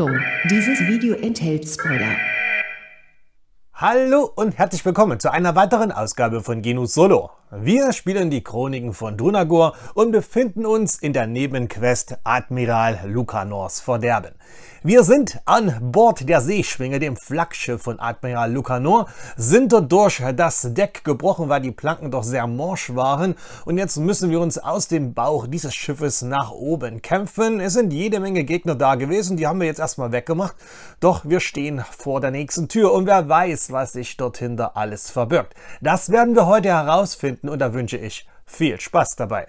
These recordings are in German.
Achtung, dieses Video enthält Spoiler. Hallo und herzlich willkommen zu einer weiteren Ausgabe von Genus Solo. Wir spielen die Chroniken von Drunagor und befinden uns in der Nebenquest Admiral Lucanors Verderben. Wir sind an Bord der Seeschwinge, dem Flaggschiff von Admiral Lucanor, sind dort durch das Deck gebrochen, weil die Planken doch sehr morsch waren und jetzt müssen wir uns aus dem Bauch dieses Schiffes nach oben kämpfen. Es sind jede Menge Gegner da gewesen, die haben wir jetzt erstmal weggemacht, doch wir stehen vor der nächsten Tür und wer weiß, was sich dort hinter alles verbirgt. Das werden wir heute herausfinden und da wünsche ich viel Spaß dabei.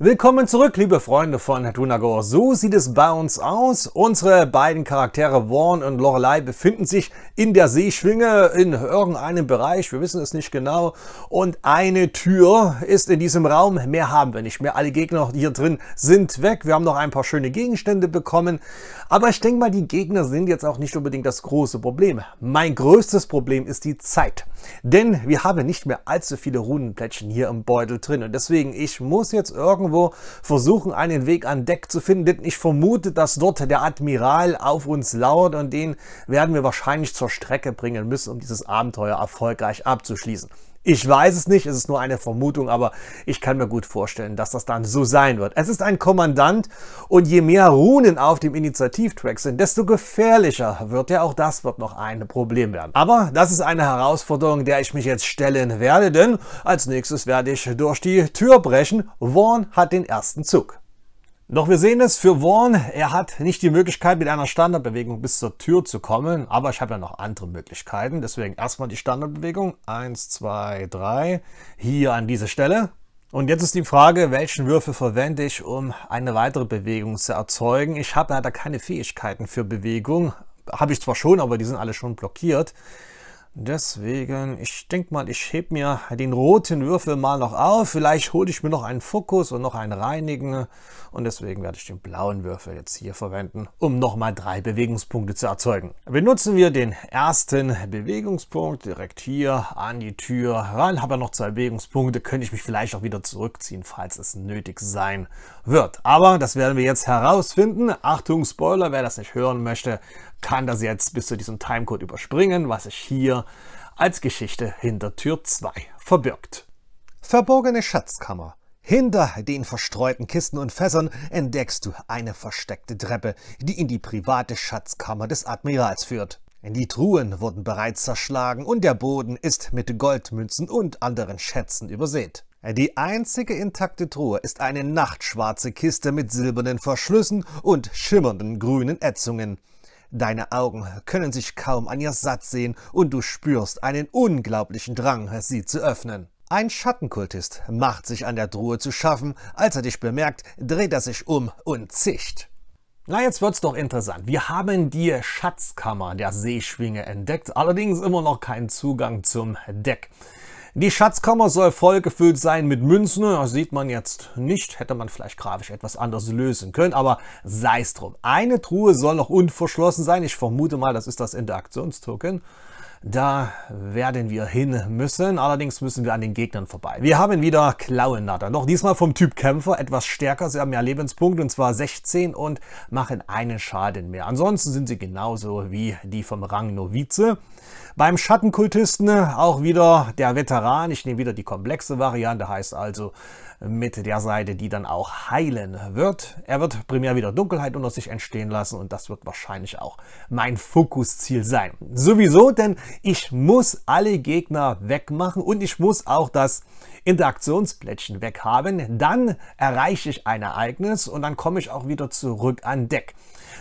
Willkommen zurück, liebe Freunde von Tunago. So sieht es bei uns aus. Unsere beiden Charaktere Vaughn und Lorelei befinden sich in der Seeschwinge in irgendeinem Bereich, wir wissen es nicht genau. Und eine Tür ist in diesem Raum. Mehr haben wir nicht mehr. Alle Gegner hier drin sind weg. Wir haben noch ein paar schöne Gegenstände bekommen. Aber ich denke mal, die Gegner sind jetzt auch nicht unbedingt das große Problem. Mein größtes Problem ist die Zeit. Denn wir haben nicht mehr allzu viele Runenplättchen hier im Beutel drin. Und deswegen, ich muss jetzt irgendwo versuchen, einen Weg an Deck zu finden. Denn ich vermute, dass dort der Admiral auf uns lauert und den werden wir wahrscheinlich zur Strecke bringen müssen, um dieses Abenteuer erfolgreich abzuschließen. Ich weiß es nicht, es ist nur eine Vermutung, aber ich kann mir gut vorstellen, dass das dann so sein wird. Es ist ein Kommandant und je mehr Runen auf dem Initiativtrack sind, desto gefährlicher wird er. Auch das wird noch ein Problem werden. Aber das ist eine Herausforderung, der ich mich jetzt stellen werde, denn als nächstes werde ich durch die Tür brechen. Vaughn hat den ersten Zug. Doch wir sehen es für Vaughn, er hat nicht die Möglichkeit, mit einer Standardbewegung bis zur Tür zu kommen, aber ich habe ja noch andere Möglichkeiten. Deswegen erstmal die Standardbewegung. Eins, zwei, drei. Hier an diese Stelle. Und jetzt ist die Frage, welchen Würfel verwende ich, um eine weitere Bewegung zu erzeugen. Ich habe leider keine Fähigkeiten für Bewegung. Habe ich zwar schon, aber die sind alle schon blockiert. Deswegen, ich denke mal, ich hebe mir den roten Würfel mal noch auf. Vielleicht hole ich mir noch einen Fokus und noch einen Reinigen und deswegen werde ich den blauen Würfel jetzt hier verwenden, um nochmal drei Bewegungspunkte zu erzeugen. Benutzen wir den ersten Bewegungspunkt direkt hier an die Tür ran, habe ja noch zwei Bewegungspunkte, könnte ich mich vielleicht auch wieder zurückziehen, falls es nötig sein wird. Aber das werden wir jetzt herausfinden. Achtung, Spoiler, wer das nicht hören möchte, kann das jetzt bis zu diesem Timecode überspringen, was sich hier als Geschichte hinter Tür 2 verbirgt. Verborgene Schatzkammer. Hinter den verstreuten Kisten und Fässern entdeckst du eine versteckte Treppe, die in die private Schatzkammer des Admirals führt. Die Truhen wurden bereits zerschlagen und der Boden ist mit Goldmünzen und anderen Schätzen übersät. Die einzige intakte Truhe ist eine nachtschwarze Kiste mit silbernen Verschlüssen und schimmernden grünen Ätzungen. Deine Augen können sich kaum an ihr satt sehen und du spürst einen unglaublichen Drang, sie zu öffnen. Ein Schattenkultist macht sich an der Truhe zu schaffen. Als er dich bemerkt, dreht er sich um und zischt. Na, jetzt wird's doch interessant. Wir haben die Schatzkammer der Seeschwinge entdeckt, allerdings immer noch keinen Zugang zum Deck. Die Schatzkammer soll vollgefüllt sein mit Münzen. Das sieht man jetzt nicht. Hätte man vielleicht grafisch etwas anders lösen können, aber sei's drum. Eine Truhe soll noch unverschlossen sein. Ich vermute mal, das ist das Interaktionstoken. Da werden wir hin müssen. Allerdings müssen wir an den Gegnern vorbei. Wir haben wieder Klauennatter. Doch diesmal vom Typ Kämpfer etwas stärker. Sie haben mehr Lebenspunkte und zwar 16 und machen einen Schaden mehr. Ansonsten sind sie genauso wie die vom Rang Novize. Beim Schattenkultisten auch wieder der Veteran. Ich nehme wieder die komplexe Variante. Heißt also, mit der Seite, die dann auch heilen wird. Er wird primär wieder Dunkelheit unter sich entstehen lassen und das wird wahrscheinlich auch mein Fokusziel sein. Sowieso, denn ich muss alle Gegner wegmachen und ich muss auch das Interaktionsplättchen weghaben. Dann erreiche ich ein Ereignis und dann komme ich auch wieder zurück an Deck.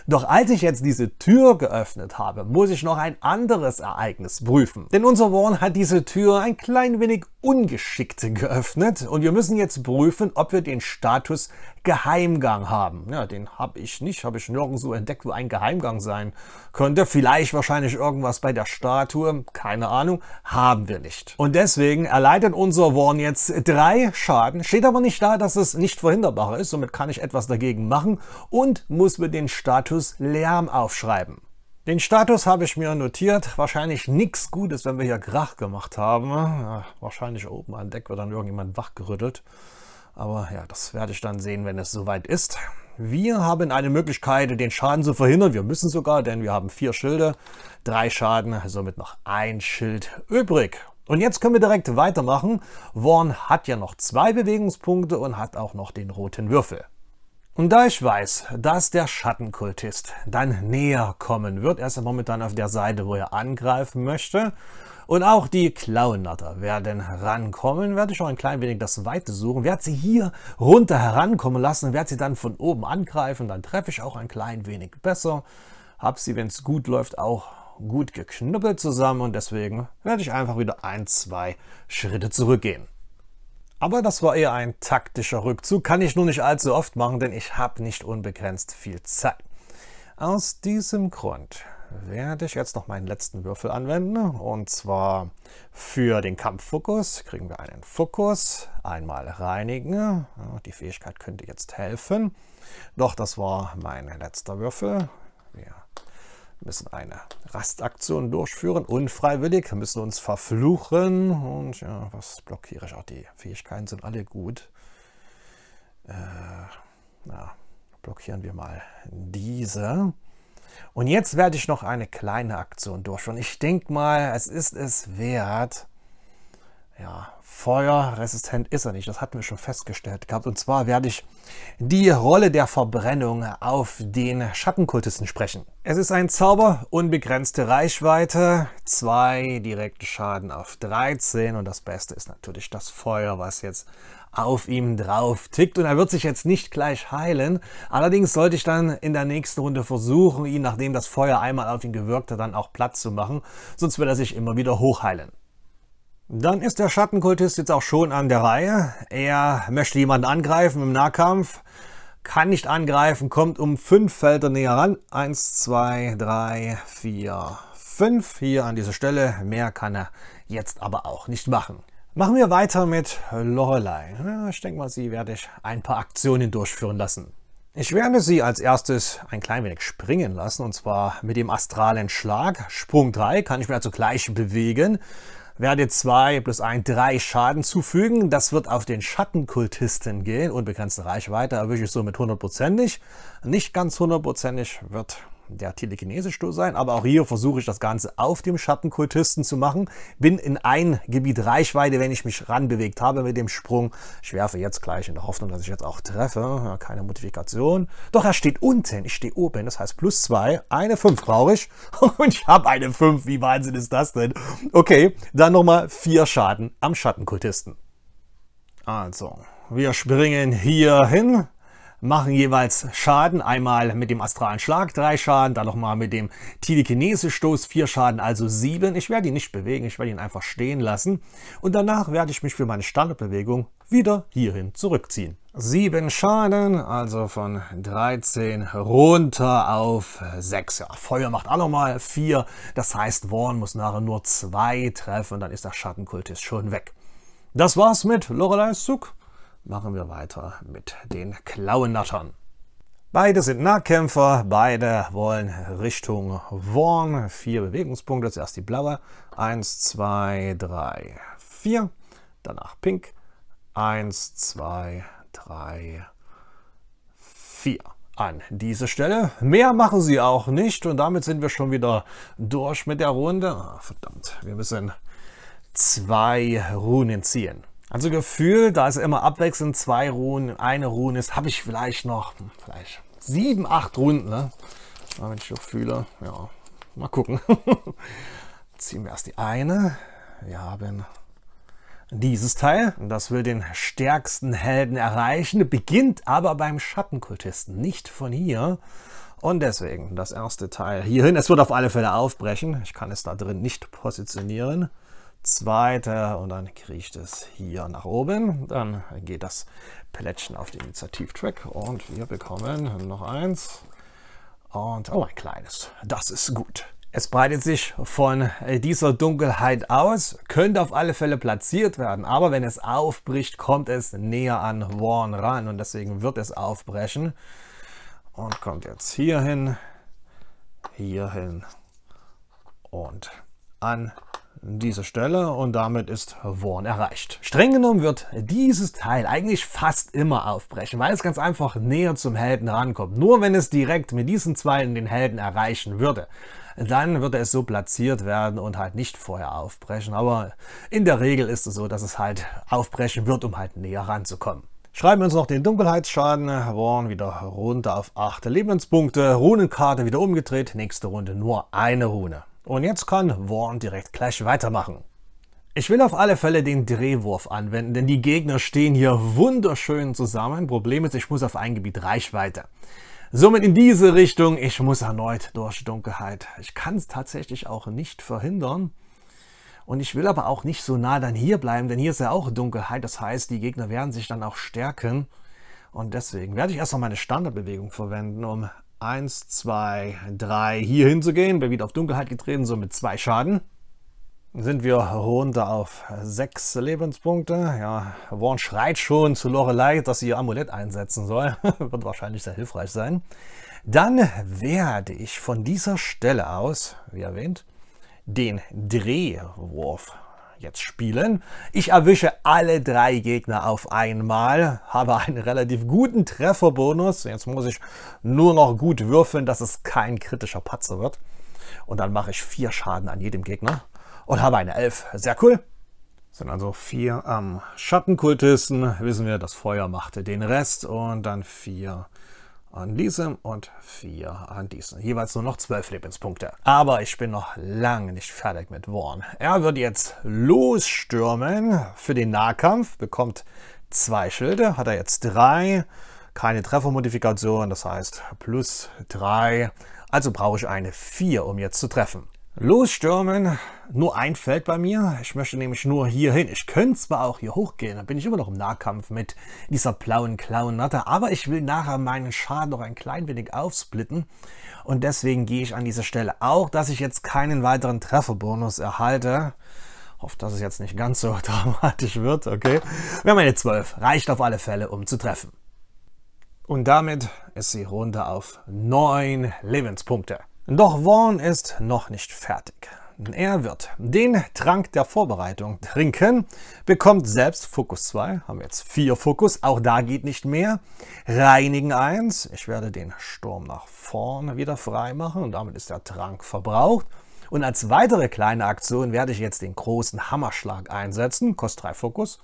Doch als ich jetzt diese Tür geöffnet habe, muss ich noch ein anderes Ereignis prüfen. Denn unser Warren hat diese Tür ein klein wenig Ungeschickte geöffnet und wir müssen jetzt prüfen, ob wir den Status Geheimgang haben. Ja, den habe ich nicht, habe ich nirgendwo entdeckt, wo ein Geheimgang sein könnte. Vielleicht wahrscheinlich irgendwas bei der Statue, keine Ahnung, haben wir nicht. Und deswegen erleidet unser Warn jetzt drei Schaden, steht aber nicht da, dass es nicht verhinderbar ist, somit kann ich etwas dagegen machen und muss mir den Status Lärm aufschreiben. Den Status habe ich mir notiert. Wahrscheinlich nichts Gutes, wenn wir hier Krach gemacht haben. Ja, wahrscheinlich oben an Deck wird dann irgendjemand wachgerüttelt. Aber ja, das werde ich dann sehen, wenn es soweit ist. Wir haben eine Möglichkeit, den Schaden zu verhindern. Wir müssen sogar, denn wir haben vier Schilde, drei Schaden, somit noch ein Schild übrig. Und jetzt können wir direkt weitermachen. Worn hat ja noch zwei Bewegungspunkte und hat auch noch den roten Würfel. Und da ich weiß, dass der Schattenkultist dann näher kommen wird, er ist ja momentan auf der Seite, wo er angreifen möchte, und auch die Klauennatter werden rankommen, werde ich auch ein klein wenig das Weite suchen, werde sie hier runter herankommen lassen, werde sie dann von oben angreifen, dann treffe ich auch ein klein wenig besser, habe sie, wenn es gut läuft, auch gut geknüppelt zusammen und deswegen werde ich einfach wieder ein, zwei Schritte zurückgehen. Aber das war eher ein taktischer Rückzug, kann ich nur nicht allzu oft machen, denn ich habe nicht unbegrenzt viel Zeit. Aus diesem Grund werde ich jetzt noch meinen letzten Würfel anwenden. Und zwar für den Kampffokus kriegen wir einen Fokus. Einmal reinigen. Die Fähigkeit könnte jetzt helfen. Doch das war mein letzter Würfel müssen eine Rastaktion durchführen, unfreiwillig, müssen uns verfluchen und ja, was blockiere ich auch? Die Fähigkeiten sind alle gut. Äh, na, blockieren wir mal diese. Und jetzt werde ich noch eine kleine Aktion durchführen. Ich denke mal, es ist es wert, ja, feuerresistent ist er nicht. Das hatten wir schon festgestellt gehabt. Und zwar werde ich die Rolle der Verbrennung auf den Schattenkultisten sprechen. Es ist ein Zauber, unbegrenzte Reichweite, zwei direkte Schaden auf 13 und das Beste ist natürlich das Feuer, was jetzt auf ihm drauf tickt und er wird sich jetzt nicht gleich heilen. Allerdings sollte ich dann in der nächsten Runde versuchen, ihn, nachdem das Feuer einmal auf ihn gewirkt hat, dann auch platt zu machen, sonst wird er sich immer wieder hochheilen. Dann ist der Schattenkultist jetzt auch schon an der Reihe. Er möchte jemanden angreifen im Nahkampf, kann nicht angreifen, kommt um fünf Felder näher ran. Eins, zwei, drei, vier, fünf hier an dieser Stelle. Mehr kann er jetzt aber auch nicht machen. Machen wir weiter mit Lorelei. Ich denke mal, sie werde ich ein paar Aktionen durchführen lassen. Ich werde sie als erstes ein klein wenig springen lassen, und zwar mit dem astralen Schlag. Sprung 3 kann ich mir also gleich bewegen werde zwei plus ein drei Schaden zufügen. Das wird auf den Schattenkultisten gehen. Unbegrenzte Reichweite erwische ich somit hundertprozentig. Nicht ganz hundertprozentig wird der telekinesisch sein, aber auch hier versuche ich das Ganze auf dem Schattenkultisten zu machen. Bin in ein Gebiet Reichweite, wenn ich mich ranbewegt habe mit dem Sprung. Ich werfe jetzt gleich in der Hoffnung, dass ich jetzt auch treffe. Ja, keine Modifikation. Doch er steht unten, ich stehe oben. Das heißt plus zwei, eine fünf brauche ich. Und ich habe eine fünf. Wie Wahnsinn ist das denn? Okay, dann nochmal vier Schaden am Schattenkultisten. Also, wir springen hier hin machen jeweils Schaden. Einmal mit dem astralen Schlag drei Schaden, dann nochmal mit dem Telekinese-Stoß vier Schaden, also sieben. Ich werde ihn nicht bewegen, ich werde ihn einfach stehen lassen. Und danach werde ich mich für meine Standardbewegung wieder hierhin zurückziehen. Sieben Schaden, also von 13 runter auf 6. Ja, Feuer macht auch nochmal 4. Das heißt, Vaughn muss nachher nur 2 treffen, dann ist der Schattenkultist schon weg. Das war's mit Lorelei's Zug machen wir weiter mit den Klauennaschern. Beide sind Nahkämpfer, beide wollen Richtung Worn. Vier Bewegungspunkte, zuerst die blaue. Eins, zwei, drei, vier. Danach pink. Eins, zwei, drei, vier an diese Stelle. Mehr machen sie auch nicht und damit sind wir schon wieder durch mit der Runde. Ah, verdammt, wir müssen zwei Runen ziehen. Also Gefühl, da es immer abwechselnd zwei Ruhen, eine Ruhen ist, habe ich vielleicht noch hm, vielleicht sieben, acht Runden, ne? Ja, wenn ich so fühle, ja, mal gucken. Ziehen wir erst die eine. Wir haben dieses Teil, das will den stärksten Helden erreichen, beginnt aber beim Schattenkultisten, nicht von hier. Und deswegen das erste Teil hierhin. Es wird auf alle Fälle aufbrechen. Ich kann es da drin nicht positionieren zweiter und dann kriecht es hier nach oben. Dann geht das Plättchen auf den Initiativtrack und wir bekommen noch eins. Und oh, ein kleines. Das ist gut. Es breitet sich von äh, dieser Dunkelheit aus, könnte auf alle Fälle platziert werden, aber wenn es aufbricht, kommt es näher an Warn ran und deswegen wird es aufbrechen und kommt jetzt hierhin, hierhin und an diese Stelle und damit ist Worn erreicht. Streng genommen wird dieses Teil eigentlich fast immer aufbrechen, weil es ganz einfach näher zum Helden rankommt. Nur wenn es direkt mit diesen Zweilen den Helden erreichen würde, dann würde es so platziert werden und halt nicht vorher aufbrechen. Aber in der Regel ist es so, dass es halt aufbrechen wird, um halt näher ranzukommen. Schreiben wir uns noch den Dunkelheitsschaden. Worn wieder runter auf 8 Lebenspunkte. Runenkarte wieder umgedreht. Nächste Runde nur eine Rune. Und jetzt kann Vaughn direkt gleich weitermachen. Ich will auf alle Fälle den Drehwurf anwenden, denn die Gegner stehen hier wunderschön zusammen. Problem ist, ich muss auf ein Gebiet Reichweite. Somit in diese Richtung, ich muss erneut durch Dunkelheit. Ich kann es tatsächlich auch nicht verhindern. Und ich will aber auch nicht so nah dann hier bleiben, denn hier ist ja auch Dunkelheit. Das heißt, die Gegner werden sich dann auch stärken. Und deswegen werde ich erstmal meine Standardbewegung verwenden, um 1, 2, 3 hier hinzugehen. Bin wieder auf Dunkelheit getreten, so mit zwei Schaden. Sind wir runter auf sechs Lebenspunkte. Ja, Warren schreit schon zu Lorelei, dass sie ihr Amulett einsetzen soll. Wird wahrscheinlich sehr hilfreich sein. Dann werde ich von dieser Stelle aus, wie erwähnt, den Drehwurf jetzt spielen. Ich erwische alle drei Gegner auf einmal, habe einen relativ guten Trefferbonus. Jetzt muss ich nur noch gut würfeln, dass es kein kritischer Patzer wird. Und dann mache ich vier Schaden an jedem Gegner und habe eine Elf. Sehr cool. Sind also vier am ähm, Schattenkultisten. Wissen wir, das Feuer machte den Rest. Und dann vier an diesem und vier an diesem. Jeweils nur noch zwölf Lebenspunkte. Aber ich bin noch lange nicht fertig mit Warn. Er wird jetzt losstürmen für den Nahkampf, bekommt zwei Schilde, hat er jetzt drei. Keine Treffermodifikation, das heißt plus drei. Also brauche ich eine vier, um jetzt zu treffen losstürmen. Nur ein Feld bei mir. Ich möchte nämlich nur hier hin. Ich könnte zwar auch hier hochgehen, dann bin ich immer noch im Nahkampf mit dieser blauen Klauennatter, aber ich will nachher meinen Schaden noch ein klein wenig aufsplitten und deswegen gehe ich an dieser Stelle. Auch, dass ich jetzt keinen weiteren Trefferbonus erhalte. Hofft, dass es jetzt nicht ganz so dramatisch wird, okay? Wir haben eine 12. Reicht auf alle Fälle, um zu treffen. Und damit ist sie runter auf 9 Lebenspunkte. Doch Vaughn ist noch nicht fertig. Er wird den Trank der Vorbereitung trinken, bekommt selbst Fokus 2, haben jetzt 4 Fokus, auch da geht nicht mehr. Reinigen 1, ich werde den Sturm nach vorne wieder freimachen und damit ist der Trank verbraucht. Und als weitere kleine Aktion werde ich jetzt den großen Hammerschlag einsetzen, kostet 3 Fokus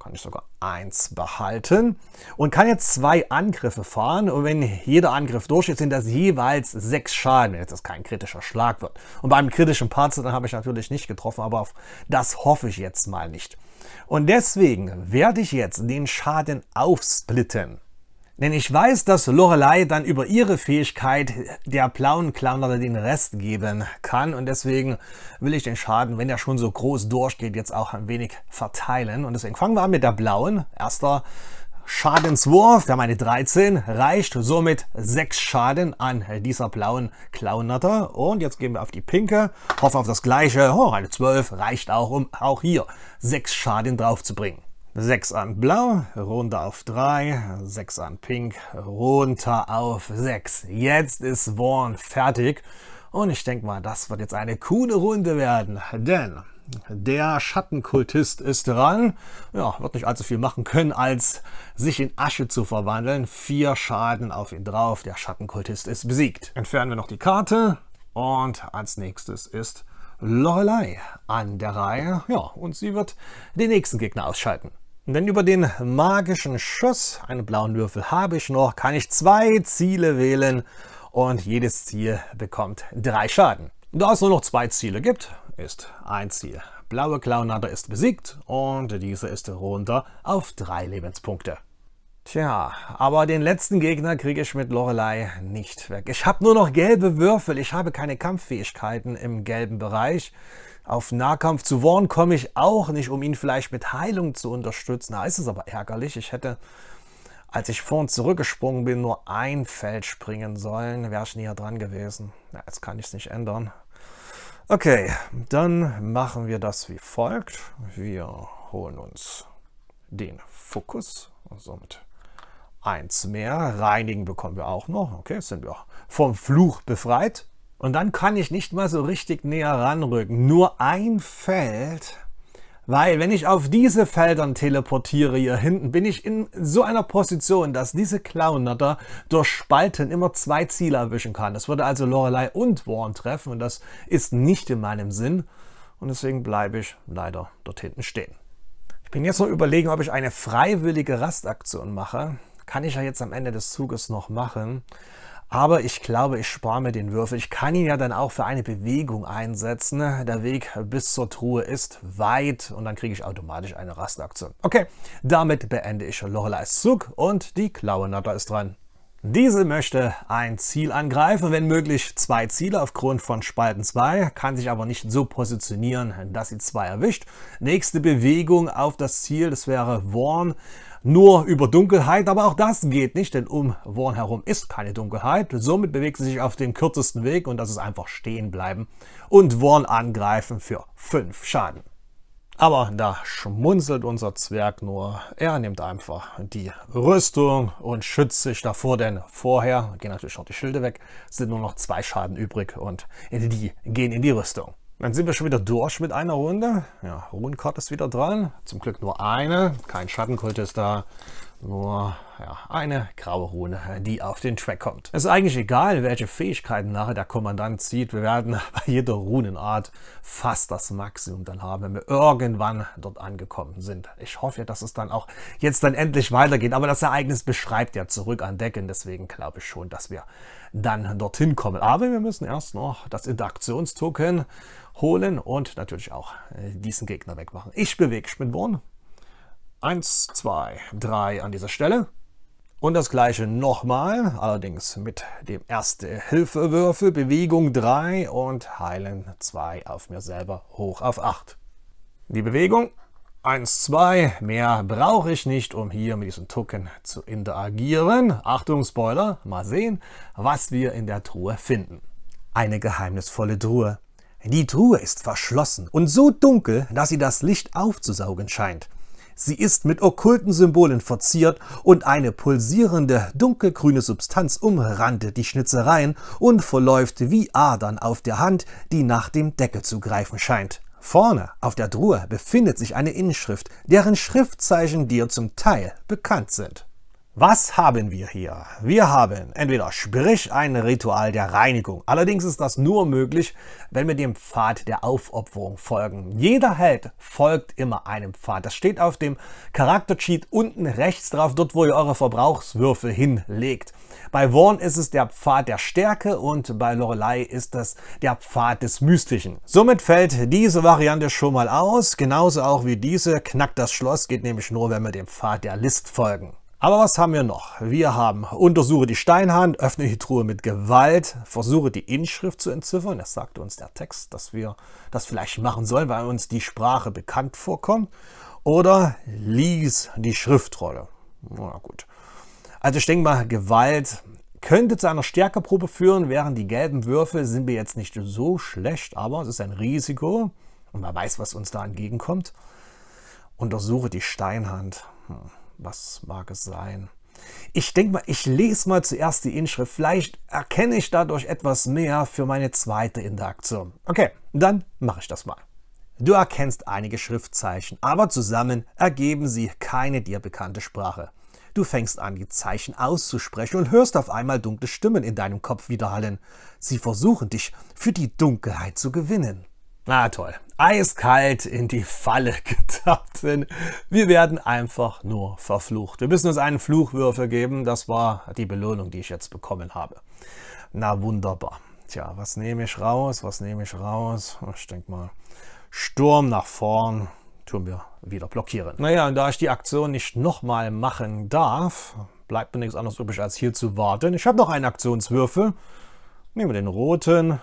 kann ich sogar eins behalten und kann jetzt zwei Angriffe fahren. Und wenn jeder Angriff durch ist, sind das jeweils sechs Schaden, wenn jetzt das kein kritischer Schlag wird. Und beim kritischen Panzer, dann habe ich natürlich nicht getroffen, aber auf das hoffe ich jetzt mal nicht. Und deswegen werde ich jetzt den Schaden aufsplitten. Denn ich weiß, dass Lorelei dann über ihre Fähigkeit der blauen Clownerie den Rest geben kann. Und deswegen will ich den Schaden, wenn er schon so groß durchgeht, jetzt auch ein wenig verteilen. Und deswegen fangen wir an mit der blauen. Erster Schadenswurf, der meine 13, reicht somit 6 Schaden an dieser blauen Klaunatter. Und jetzt gehen wir auf die pinke, hoffe auf das gleiche, oh, eine 12, reicht auch, um auch hier 6 Schaden draufzubringen. 6 an Blau, runter auf 3, 6 an Pink, runter auf 6. Jetzt ist Vaughn fertig und ich denke mal, das wird jetzt eine coole Runde werden, denn der Schattenkultist ist dran. Ja, wird nicht allzu viel machen können, als sich in Asche zu verwandeln. Vier Schaden auf ihn drauf. Der Schattenkultist ist besiegt. Entfernen wir noch die Karte. Und als nächstes ist Lorelei an der Reihe. Ja, und sie wird den nächsten Gegner ausschalten. Denn über den magischen Schuss, einen blauen Würfel habe ich noch, kann ich zwei Ziele wählen und jedes Ziel bekommt drei Schaden. Da es nur noch zwei Ziele gibt, ist ein Ziel. Blaue Clownade ist besiegt und diese ist runter auf drei Lebenspunkte. Tja, aber den letzten Gegner kriege ich mit Lorelei nicht weg. Ich habe nur noch gelbe Würfel, ich habe keine Kampffähigkeiten im gelben Bereich. Auf Nahkampf zu Warren komme ich auch nicht, um ihn vielleicht mit Heilung zu unterstützen. Da ist es aber ärgerlich. Ich hätte, als ich vorhin zurückgesprungen bin, nur ein Feld springen sollen. Wäre ich näher dran gewesen. Ja, jetzt kann ich es nicht ändern. Okay, dann machen wir das wie folgt. Wir holen uns den Fokus. Somit eins mehr. Reinigen bekommen wir auch noch. Okay, sind wir vom Fluch befreit. Und dann kann ich nicht mal so richtig näher ranrücken. Nur ein Feld. Weil wenn ich auf diese Felder teleportiere hier hinten, bin ich in so einer Position, dass diese Clownatter durch Spalten immer zwei Ziele erwischen kann. Das würde also Lorelei und Warren treffen und das ist nicht in meinem Sinn. Und deswegen bleibe ich leider dort hinten stehen. Ich bin jetzt noch überlegen, ob ich eine freiwillige Rastaktion mache. Kann ich ja jetzt am Ende des Zuges noch machen. Aber ich glaube, ich spare mir den Würfel. Ich kann ihn ja dann auch für eine Bewegung einsetzen. Ne? Der Weg bis zur Truhe ist weit und dann kriege ich automatisch eine Rastaktion. Okay, damit beende ich Loreleis Zug und die Klauenatter ist dran. Diese möchte ein Ziel angreifen, wenn möglich zwei Ziele aufgrund von Spalten 2, kann sich aber nicht so positionieren, dass sie zwei erwischt. Nächste Bewegung auf das Ziel, das wäre Warn nur über Dunkelheit, aber auch das geht nicht, denn um Worn herum ist keine Dunkelheit. Somit bewegt sie sich auf den kürzesten Weg und das ist einfach stehen bleiben und Worn angreifen für 5 Schaden. Aber da schmunzelt unser Zwerg nur. Er nimmt einfach die Rüstung und schützt sich davor, denn vorher gehen natürlich noch die Schilde weg, sind nur noch zwei Schaden übrig und die gehen in die Rüstung. Dann sind wir schon wieder durch mit einer Runde. Ja, Runenkart ist wieder dran. Zum Glück nur eine. Kein Schattenkult ist da. Nur ja, eine graue Rune, die auf den Track kommt. Es ist eigentlich egal, welche Fähigkeiten nachher der Kommandant zieht. Wir werden bei jeder Runenart fast das Maximum dann haben, wenn wir irgendwann dort angekommen sind. Ich hoffe, dass es dann auch jetzt dann endlich weitergeht. Aber das Ereignis beschreibt ja zurück an Decken. Deswegen glaube ich schon, dass wir dann dorthin kommen. Aber wir müssen erst noch das Interaktionstoken holen und natürlich auch äh, diesen Gegner wegmachen. Ich bewege Schmidborn. Eins, zwei, drei an dieser Stelle. Und das gleiche nochmal, allerdings mit dem erste Hilfewürfel, Bewegung 3 und Heilen 2 auf mir selber hoch auf 8. Die Bewegung 1, 2, mehr brauche ich nicht, um hier mit diesem Token zu interagieren. Achtung, Spoiler, mal sehen, was wir in der Truhe finden. Eine geheimnisvolle Truhe. Die Truhe ist verschlossen und so dunkel, dass sie das Licht aufzusaugen scheint. Sie ist mit okkulten Symbolen verziert und eine pulsierende, dunkelgrüne Substanz umrandet die Schnitzereien und verläuft wie Adern auf der Hand, die nach dem Deckel zu greifen scheint. Vorne auf der Truhe befindet sich eine Inschrift, deren Schriftzeichen dir zum Teil bekannt sind. Was haben wir hier? Wir haben entweder sprich ein Ritual der Reinigung. Allerdings ist das nur möglich, wenn wir dem Pfad der Aufopferung folgen. Jeder Held folgt immer einem Pfad. Das steht auf dem Charaktercheat unten rechts drauf, dort wo ihr eure Verbrauchswürfel hinlegt. Bei Vaughn ist es der Pfad der Stärke und bei Lorelei ist es der Pfad des Mystischen. Somit fällt diese Variante schon mal aus. Genauso auch wie diese knackt das Schloss, geht nämlich nur, wenn wir dem Pfad der List folgen. Aber was haben wir noch? Wir haben untersuche die Steinhand, öffne die Truhe mit Gewalt, versuche die Inschrift zu entziffern. Das sagt uns der Text, dass wir das vielleicht machen sollen, weil uns die Sprache bekannt vorkommt. Oder lies die Schriftrolle. Na gut. Also ich denke mal, Gewalt könnte zu einer Stärkeprobe führen, während die gelben Würfel sind wir jetzt nicht so schlecht, aber es ist ein Risiko und man weiß, was uns da entgegenkommt. Untersuche die Steinhand. Hm was mag es sein? Ich denke mal, ich lese mal zuerst die Inschrift. Vielleicht erkenne ich dadurch etwas mehr für meine zweite Interaktion. Okay, dann mache ich das mal. Du erkennst einige Schriftzeichen, aber zusammen ergeben sie keine dir bekannte Sprache. Du fängst an, die Zeichen auszusprechen und hörst auf einmal dunkle Stimmen in deinem Kopf widerhallen. Sie versuchen dich für die Dunkelheit zu gewinnen. Na toll, eiskalt in die Falle getappt, sind. wir werden einfach nur verflucht. Wir müssen uns einen Fluchwürfel geben, das war die Belohnung, die ich jetzt bekommen habe. Na wunderbar. Tja, was nehme ich raus, was nehme ich raus? Ich denke mal, Sturm nach vorn tun wir wieder blockieren. Naja, und da ich die Aktion nicht nochmal machen darf, bleibt mir nichts anderes übrig, als hier zu warten. Ich habe noch einen Aktionswürfel. Nehmen wir den roten,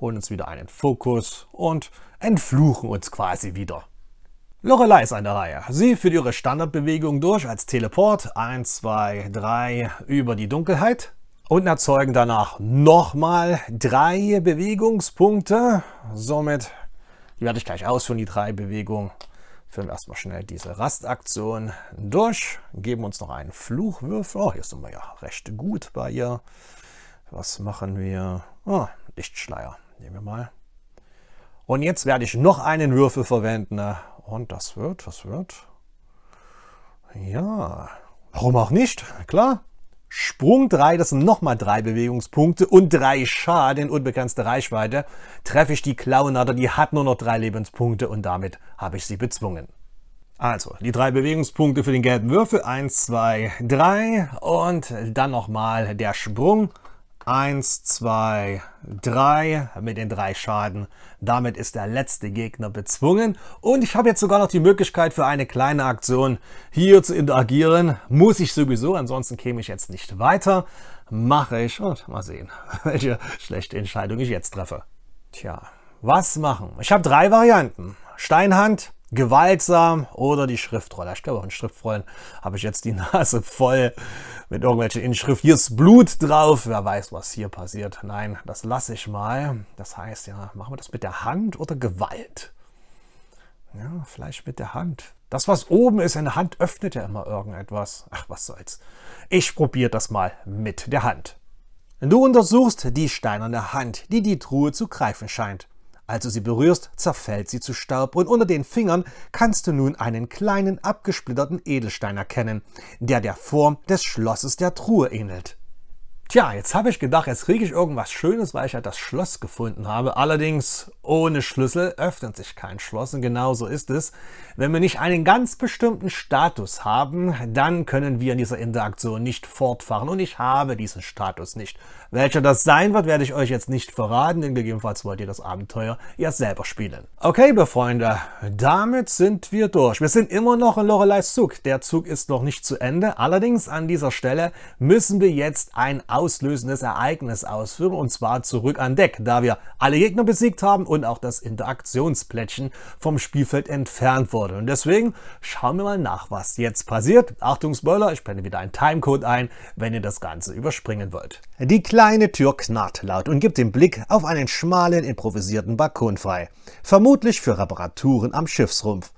holen uns wieder einen Fokus und entfluchen uns quasi wieder. Lorelei ist an der Reihe. Sie führt ihre Standardbewegung durch als Teleport 1, 2, 3 über die Dunkelheit und erzeugen danach nochmal drei Bewegungspunkte. Somit, die werde ich gleich ausführen, die drei Bewegungen. Führen wir erstmal schnell diese Rastaktion durch, geben uns noch einen Fluchwürfel. Oh, hier sind wir ja recht gut bei ihr. Was machen wir? Oh, Lichtschleier. Nehmen wir mal. Und jetzt werde ich noch einen Würfel verwenden. Ne? Und das wird, das wird. Ja, warum auch nicht? Klar. Sprung 3, das sind nochmal drei Bewegungspunkte und drei Schaden in unbegrenzter Reichweite. Treffe ich die Klauenader, die hat nur noch drei Lebenspunkte und damit habe ich sie bezwungen. Also, die drei Bewegungspunkte für den gelben Würfel. Eins, zwei, drei und dann nochmal der Sprung. Eins, zwei, drei mit den drei Schaden. Damit ist der letzte Gegner bezwungen. Und ich habe jetzt sogar noch die Möglichkeit für eine kleine Aktion hier zu interagieren. Muss ich sowieso, ansonsten käme ich jetzt nicht weiter. Mache ich und mal sehen, welche schlechte Entscheidung ich jetzt treffe. Tja, was machen? Ich habe drei Varianten. Steinhand, gewaltsam oder die Schriftrolle. Ich glaube, auch den Schriftrollen habe ich jetzt die Nase voll mit irgendwelchen Inschrift, hier ist Blut drauf, wer weiß, was hier passiert. Nein, das lasse ich mal. Das heißt, ja, machen wir das mit der Hand oder Gewalt? Ja, vielleicht mit der Hand. Das, was oben ist, eine Hand öffnet ja immer irgendetwas. Ach, was soll's. Ich probiere das mal mit der Hand. Du untersuchst die steinerne Hand, die die Truhe zu greifen scheint als du sie berührst, zerfällt sie zu Staub und unter den Fingern kannst du nun einen kleinen abgesplitterten Edelstein erkennen, der der Form des Schlosses der Truhe ähnelt. Tja, jetzt habe ich gedacht, jetzt kriege ich irgendwas Schönes, weil ich ja das Schloss gefunden habe. Allerdings ohne Schlüssel öffnet sich kein Schloss und genauso ist es. Wenn wir nicht einen ganz bestimmten Status haben, dann können wir in dieser Interaktion nicht fortfahren und ich habe diesen Status nicht. Welcher das sein wird, werde ich euch jetzt nicht verraten, denn gegebenenfalls wollt ihr das Abenteuer ja selber spielen. Okay, liebe Freunde, damit sind wir durch. Wir sind immer noch in Loreleis Zug. Der Zug ist noch nicht zu Ende. Allerdings an dieser Stelle müssen wir jetzt ein auslösendes Ereignis ausführen und zwar zurück an Deck, da wir alle Gegner besiegt haben und auch das Interaktionsplättchen vom Spielfeld entfernt wurde. Und deswegen schauen wir mal nach, was jetzt passiert. Achtung Spoiler, ich blende wieder einen Timecode ein, wenn ihr das Ganze überspringen wollt. Die Kla kleine Tür knarrt laut und gibt den Blick auf einen schmalen, improvisierten Balkon frei. Vermutlich für Reparaturen am Schiffsrumpf.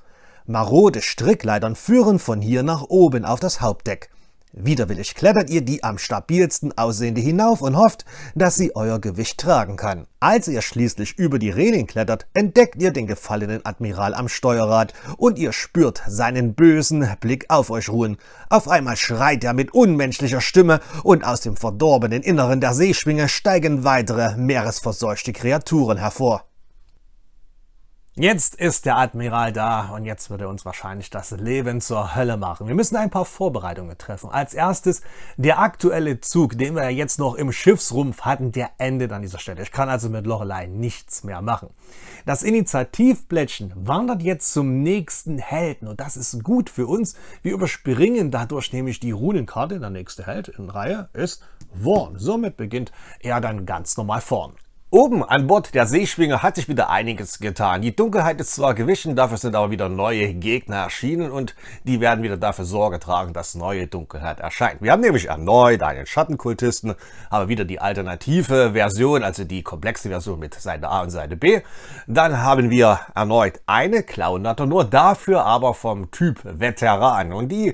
Marode Strickleitern führen von hier nach oben auf das Hauptdeck. Widerwillig klettert ihr die am stabilsten aussehende hinauf und hofft, dass sie euer Gewicht tragen kann. Als ihr schließlich über die Reling klettert, entdeckt ihr den gefallenen Admiral am Steuerrad und ihr spürt seinen bösen Blick auf euch ruhen. Auf einmal schreit er mit unmenschlicher Stimme und aus dem verdorbenen Inneren der Seeschwinge steigen weitere meeresverseuchte Kreaturen hervor. Jetzt ist der Admiral da und jetzt wird er uns wahrscheinlich das Leben zur Hölle machen. Wir müssen ein paar Vorbereitungen treffen. Als erstes, der aktuelle Zug, den wir jetzt noch im Schiffsrumpf hatten, der endet an dieser Stelle. Ich kann also mit Lorelei nichts mehr machen. Das Initiativblättchen wandert jetzt zum nächsten Helden und das ist gut für uns. Wir überspringen dadurch nämlich die Runenkarte. Der nächste Held in Reihe ist Worm. Somit beginnt er dann ganz normal vorn. Oben an Bord der Seeschwinger hat sich wieder einiges getan. Die Dunkelheit ist zwar gewichen, dafür sind aber wieder neue Gegner erschienen und die werden wieder dafür Sorge tragen, dass neue Dunkelheit erscheint. Wir haben nämlich erneut einen Schattenkultisten, aber wieder die alternative Version, also die komplexe Version mit Seite A und Seite B. Dann haben wir erneut eine clown nur dafür aber vom Typ Veteran. Und die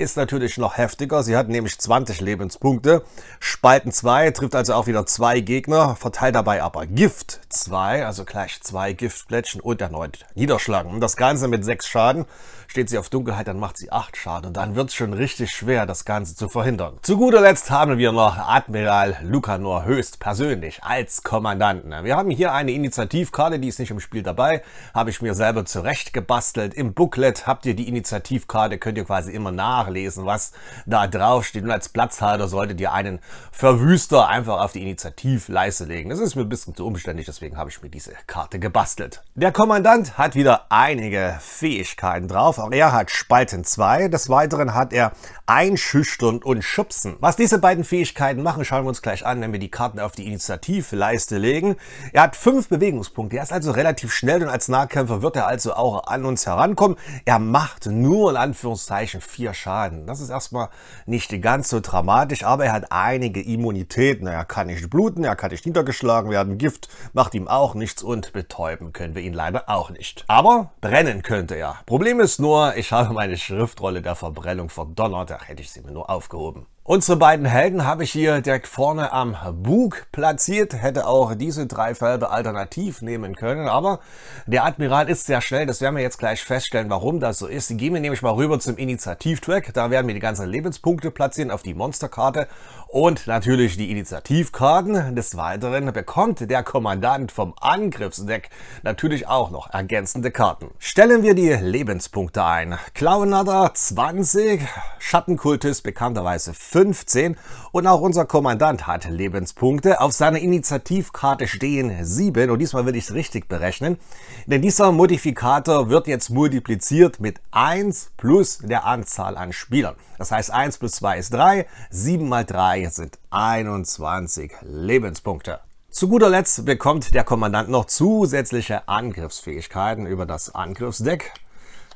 ist natürlich noch heftiger. Sie hat nämlich 20 Lebenspunkte. Spalten 2 trifft also auch wieder zwei Gegner, verteilt dabei aber Gift 2, also gleich zwei Giftplättchen und erneut niederschlagen. Und das Ganze mit 6 Schaden. Steht sie auf Dunkelheit, dann macht sie 8 Schaden und dann wird es schon richtig schwer, das Ganze zu verhindern. Zu guter Letzt haben wir noch Admiral Lucanor höchst persönlich als Kommandanten. Wir haben hier eine Initiativkarte, die ist nicht im Spiel dabei, habe ich mir selber zurecht gebastelt. Im Booklet habt ihr die Initiativkarte, könnt ihr quasi immer nachlesen, was da drauf steht und als Platzhalter solltet ihr einen Verwüster einfach auf die Initiativleiste legen. Das ist mir ein bisschen zu umständlich, deswegen habe ich mir diese Karte gebastelt. Der Kommandant hat wieder einige Fähigkeiten drauf hat Spalten 2. Des Weiteren hat er einschüchtern und schubsen. Was diese beiden Fähigkeiten machen, schauen wir uns gleich an, wenn wir die Karten auf die Initiativleiste legen. Er hat fünf Bewegungspunkte, er ist also relativ schnell und als Nahkämpfer wird er also auch an uns herankommen. Er macht nur in Anführungszeichen vier Schaden. Das ist erstmal nicht ganz so dramatisch, aber er hat einige Immunitäten. Er kann nicht bluten, er kann nicht niedergeschlagen werden, Gift macht ihm auch nichts und betäuben können wir ihn leider auch nicht. Aber brennen könnte er. Problem ist nur, ich habe meine Schriftrolle der Verbrennung verdonnert. Ach, hätte ich sie mir nur aufgehoben. Unsere beiden Helden habe ich hier direkt vorne am Bug platziert, hätte auch diese drei Felder alternativ nehmen können, aber der Admiral ist sehr schnell, das werden wir jetzt gleich feststellen, warum das so ist. Gehen wir nämlich mal rüber zum Initiativ-Track. da werden wir die ganzen Lebenspunkte platzieren auf die Monsterkarte und natürlich die Initiativkarten. Des Weiteren bekommt der Kommandant vom Angriffsdeck natürlich auch noch ergänzende Karten. Stellen wir die Lebenspunkte ein. Klauenader 20, Schattenkultus bekannterweise 15 und auch unser Kommandant hat Lebenspunkte. Auf seiner Initiativkarte stehen 7 und diesmal will ich es richtig berechnen, denn dieser Modifikator wird jetzt multipliziert mit 1 plus der Anzahl an Spielern. Das heißt 1 plus 2 ist 3, 7 mal 3 jetzt sind 21 Lebenspunkte. Zu guter Letzt bekommt der Kommandant noch zusätzliche Angriffsfähigkeiten über das Angriffsdeck.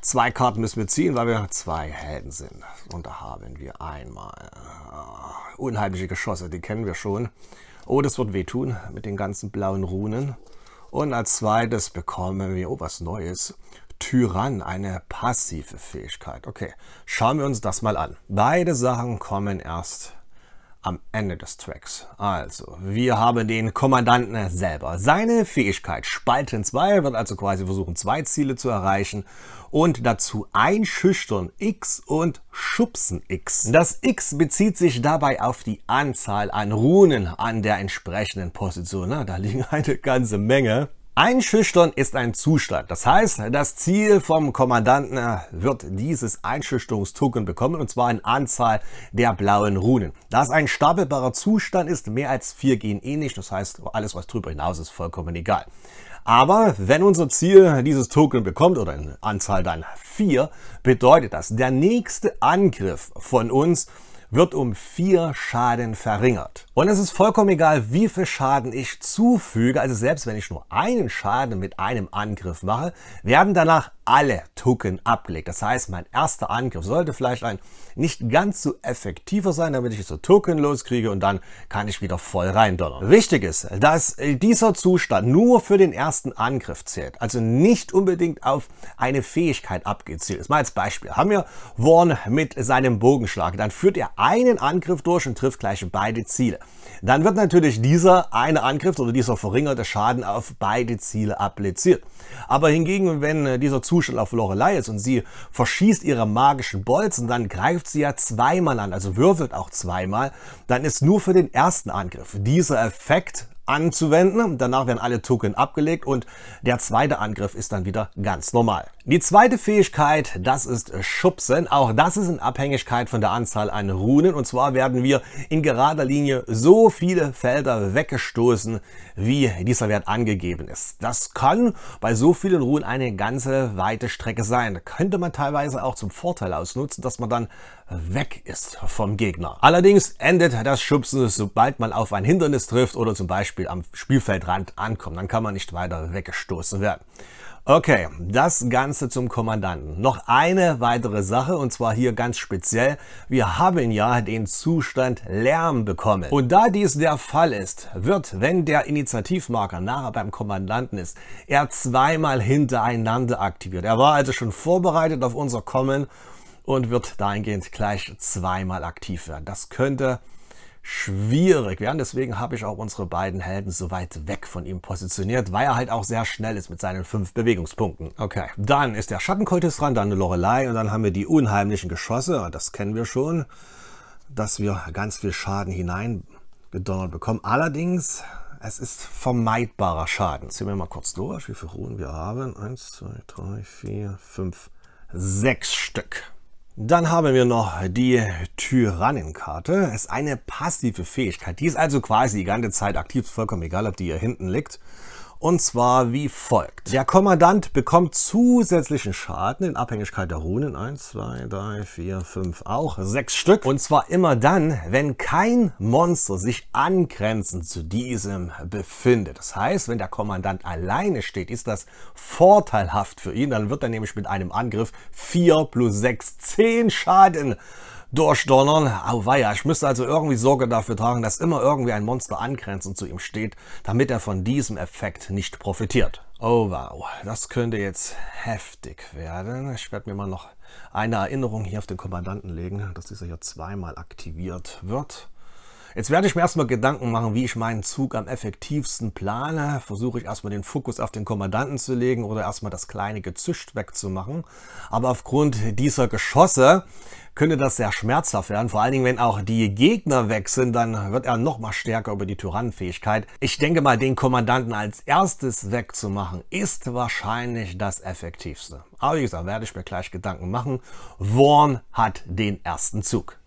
Zwei Karten müssen wir ziehen, weil wir zwei Helden sind. Und da haben wir einmal äh, unheimliche Geschosse, die kennen wir schon. Oh, das wird wehtun mit den ganzen blauen Runen. Und als zweites bekommen wir, oh, was Neues. Tyrann, eine passive Fähigkeit. Okay, schauen wir uns das mal an. Beide Sachen kommen erst am Ende des Tracks. Also, wir haben den Kommandanten selber. Seine Fähigkeit Spalten 2 wird also quasi versuchen, zwei Ziele zu erreichen und dazu Einschüchtern X und Schubsen X. Das X bezieht sich dabei auf die Anzahl an Runen an der entsprechenden Position. Na, da liegen eine ganze Menge. Einschüchtern ist ein Zustand. Das heißt, das Ziel vom Kommandanten äh, wird dieses Einschüchterungstoken bekommen, und zwar in Anzahl der blauen Runen. Da es ein stapelbarer Zustand ist, mehr als vier gehen ähnlich. Eh das heißt, alles, was drüber hinaus ist, vollkommen egal. Aber wenn unser Ziel dieses Token bekommt oder in Anzahl dann vier, bedeutet das, der nächste Angriff von uns wird um vier Schaden verringert. Und es ist vollkommen egal, wie viel Schaden ich zufüge, also selbst wenn ich nur einen Schaden mit einem Angriff mache, werden danach alle Token abgelegt. Das heißt, mein erster Angriff sollte vielleicht ein nicht ganz so effektiver sein, damit ich so Token loskriege und dann kann ich wieder voll reindonnern. Wichtig ist, dass dieser Zustand nur für den ersten Angriff zählt, also nicht unbedingt auf eine Fähigkeit abgezielt ist. Mal als Beispiel haben wir Warn mit seinem Bogenschlag. Dann führt er einen Angriff durch und trifft gleich beide Ziele. Dann wird natürlich dieser eine Angriff oder dieser verringerte Schaden auf beide Ziele appliziert. Aber hingegen, wenn äh, dieser Zustand Zustand auf Lorelei ist und sie verschießt ihre magischen Bolzen, dann greift sie ja zweimal an, also würfelt auch zweimal, dann ist nur für den ersten Angriff dieser Effekt anzuwenden. Danach werden alle Token abgelegt und der zweite Angriff ist dann wieder ganz normal. Die zweite Fähigkeit, das ist Schubsen. Auch das ist in Abhängigkeit von der Anzahl an Runen. Und zwar werden wir in gerader Linie so viele Felder weggestoßen, wie dieser Wert angegeben ist. Das kann bei so vielen Runen eine ganze weite Strecke sein. Könnte man teilweise auch zum Vorteil ausnutzen, dass man dann weg ist vom Gegner. Allerdings endet das Schubsen, sobald man auf ein Hindernis trifft oder zum Beispiel am Spielfeldrand ankommt. Dann kann man nicht weiter weggestoßen werden. Okay, das Ganze zum Kommandanten. Noch eine weitere Sache und zwar hier ganz speziell. Wir haben ja den Zustand Lärm bekommen. Und da dies der Fall ist, wird, wenn der Initiativmarker nachher beim Kommandanten ist, er zweimal hintereinander aktiviert. Er war also schon vorbereitet auf unser Kommen und wird dahingehend gleich zweimal aktiv werden. Das könnte schwierig werden. Deswegen habe ich auch unsere beiden Helden so weit weg von ihm positioniert, weil er halt auch sehr schnell ist mit seinen fünf Bewegungspunkten. Okay, dann ist der Schattenkultist dran, dann eine Lorelei und dann haben wir die unheimlichen Geschosse. Das kennen wir schon, dass wir ganz viel Schaden hineingedonnert bekommen. Allerdings, es ist vermeidbarer Schaden. Ziehen wir mal kurz durch, wie viele Ruhen wir haben. Eins, zwei, drei, vier, fünf, sechs Stück. Dann haben wir noch die Tyrannenkarte. Ist eine passive Fähigkeit. Die ist also quasi die ganze Zeit aktiv, vollkommen egal, ob die hier hinten liegt und zwar wie folgt. Der Kommandant bekommt zusätzlichen Schaden in Abhängigkeit der Runen. 1, 2, 3, 4, 5, auch 6 Stück. Und zwar immer dann, wenn kein Monster sich angrenzend zu diesem befindet. Das heißt, wenn der Kommandant alleine steht, ist das vorteilhaft für ihn. Dann wird er nämlich mit einem Angriff 4 plus 6, 10 Schaden durchdonnern. Auweia, ich müsste also irgendwie Sorge dafür tragen, dass immer irgendwie ein Monster angrenzend zu ihm steht, damit er von diesem Effekt nicht profitiert. Oh wow, das könnte jetzt heftig werden. Ich werde mir mal noch eine Erinnerung hier auf den Kommandanten legen, dass dieser hier zweimal aktiviert wird. Jetzt werde ich mir erstmal Gedanken machen, wie ich meinen Zug am effektivsten plane. Versuche ich erstmal den Fokus auf den Kommandanten zu legen oder erstmal das kleine Gezücht wegzumachen. Aber aufgrund dieser Geschosse könnte das sehr schmerzhaft werden. Vor allen Dingen, wenn auch die Gegner weg sind, dann wird er nochmal stärker über die Tyrannenfähigkeit. Ich denke mal, den Kommandanten als erstes wegzumachen, ist wahrscheinlich das effektivste. Aber wie gesagt, werde ich mir gleich Gedanken machen. Worm hat den ersten Zug.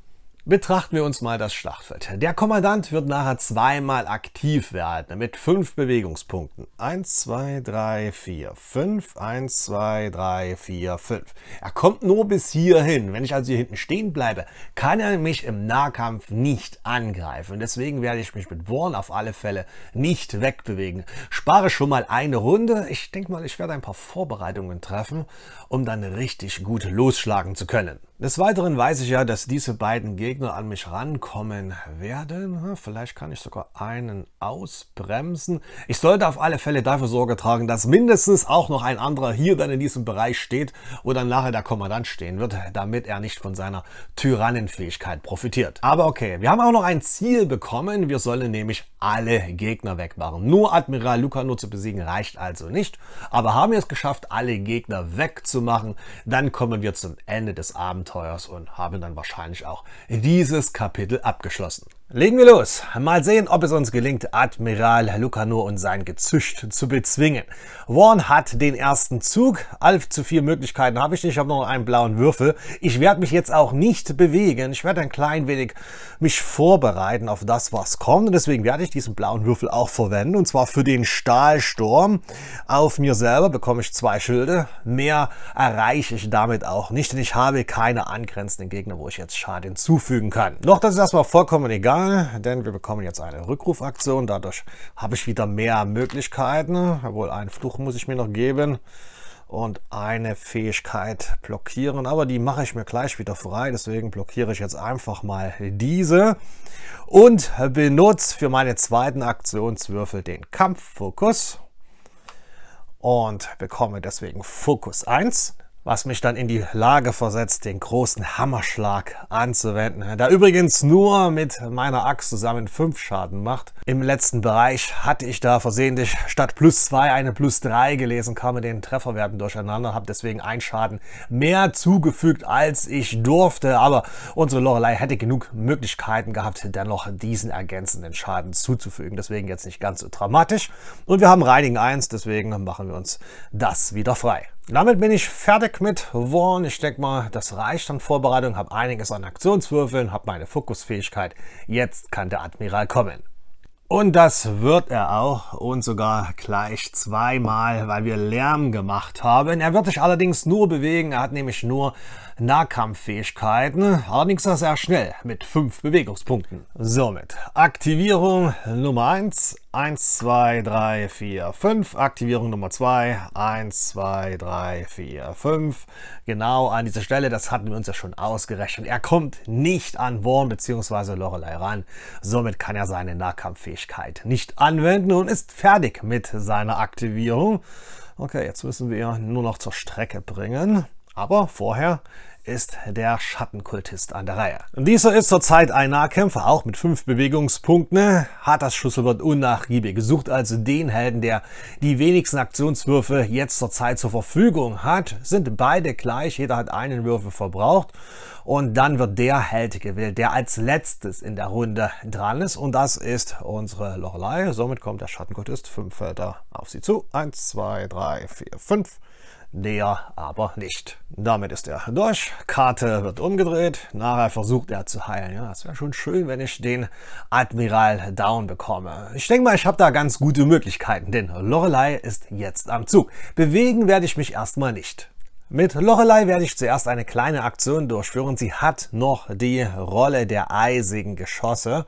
Betrachten wir uns mal das Schlachtfeld. Der Kommandant wird nachher zweimal aktiv werden mit fünf Bewegungspunkten. Eins, zwei, drei, vier, fünf. Eins, zwei, drei, vier, fünf. Er kommt nur bis hierhin. Wenn ich also hier hinten stehen bleibe, kann er mich im Nahkampf nicht angreifen. Deswegen werde ich mich mit Warn auf alle Fälle nicht wegbewegen. Spare schon mal eine Runde. Ich denke mal, ich werde ein paar Vorbereitungen treffen, um dann richtig gut losschlagen zu können. Des Weiteren weiß ich ja, dass diese beiden Gegner an mich rankommen werden. Hm, vielleicht kann ich sogar einen ausbremsen. Ich sollte auf alle Fälle dafür Sorge tragen, dass mindestens auch noch ein anderer hier dann in diesem Bereich steht, wo dann nachher der Kommandant stehen wird, damit er nicht von seiner Tyrannenfähigkeit profitiert. Aber okay, wir haben auch noch ein Ziel bekommen. Wir sollen nämlich alle Gegner wegmachen. Nur Admiral Lucano zu besiegen reicht also nicht. Aber haben wir es geschafft, alle Gegner wegzumachen, dann kommen wir zum Ende des Abends. Abenteuers und haben dann wahrscheinlich auch dieses Kapitel abgeschlossen. Legen wir los. Mal sehen, ob es uns gelingt, Admiral Lucano und sein Gezücht zu bezwingen. Warren hat den ersten Zug. Alf zu vier Möglichkeiten habe ich nicht. Ich habe noch einen blauen Würfel. Ich werde mich jetzt auch nicht bewegen. Ich werde ein klein wenig mich vorbereiten auf das, was kommt. Und deswegen werde ich diesen blauen Würfel auch verwenden. Und zwar für den Stahlsturm. Auf mir selber bekomme ich zwei Schilde. Mehr erreiche ich damit auch nicht, denn ich habe keine angrenzenden Gegner, wo ich jetzt Schaden hinzufügen kann. Doch das ist erstmal vollkommen egal lang, denn wir bekommen jetzt eine Rückrufaktion. Dadurch habe ich wieder mehr Möglichkeiten. Obwohl, einen Fluch muss ich mir noch geben und eine Fähigkeit blockieren. Aber die mache ich mir gleich wieder frei. Deswegen blockiere ich jetzt einfach mal diese und benutze für meine zweiten Aktionswürfel den Kampffokus und bekomme deswegen Fokus 1 was mich dann in die Lage versetzt, den großen Hammerschlag anzuwenden, da übrigens nur mit meiner Axt zusammen 5 Schaden macht. Im letzten Bereich hatte ich da versehentlich statt plus 2 eine plus 3 gelesen, kam mit den Trefferwerten durcheinander, habe deswegen einen Schaden mehr zugefügt, als ich durfte, aber unsere Lorelei hätte genug Möglichkeiten gehabt, dennoch diesen ergänzenden Schaden zuzufügen, deswegen jetzt nicht ganz so dramatisch. Und wir haben Reinigen 1, deswegen machen wir uns das wieder frei. Damit bin ich fertig mit Warn. Ich denke mal, das reicht an Vorbereitung. Habe einiges an Aktionswürfeln, habe meine Fokusfähigkeit. Jetzt kann der Admiral kommen. Und das wird er auch und sogar gleich zweimal, weil wir Lärm gemacht haben. Er wird sich allerdings nur bewegen, er hat nämlich nur Nahkampffähigkeiten, allerdings auch sehr schnell mit fünf Bewegungspunkten. Somit Aktivierung Nummer 1, 1, 2, 3, 4, 5. Aktivierung Nummer 2, 1, 2, 3, 4, 5. Genau an dieser Stelle, das hatten wir uns ja schon ausgerechnet. Er kommt nicht an Worm bzw. Lorelei ran. Somit kann er seine Nahkampffähigkeit nicht anwenden und ist fertig mit seiner Aktivierung. Okay, jetzt müssen wir nur noch zur Strecke bringen. Aber vorher ist der Schattenkultist an der Reihe. Dieser ist zurzeit ein Nahkämpfer, auch mit fünf Bewegungspunkten, ne? hat das Schlüsselwort unnachgiebig, gesucht also den Helden, der die wenigsten Aktionswürfe jetzt zurzeit zur Verfügung hat, sind beide gleich, jeder hat einen Würfel verbraucht und dann wird der Held gewählt, der als letztes in der Runde dran ist und das ist unsere Lorelei. Somit kommt der Schattenkultist fünf Felder auf sie zu. Eins, zwei, drei, vier, fünf der aber nicht. Damit ist er durch. Karte wird umgedreht. Nachher versucht er zu heilen. Ja, es wäre schon schön, wenn ich den Admiral down bekomme. Ich denke mal, ich habe da ganz gute Möglichkeiten, denn Lorelei ist jetzt am Zug. Bewegen werde ich mich erstmal nicht. Mit Lorelei werde ich zuerst eine kleine Aktion durchführen. Sie hat noch die Rolle der eisigen Geschosse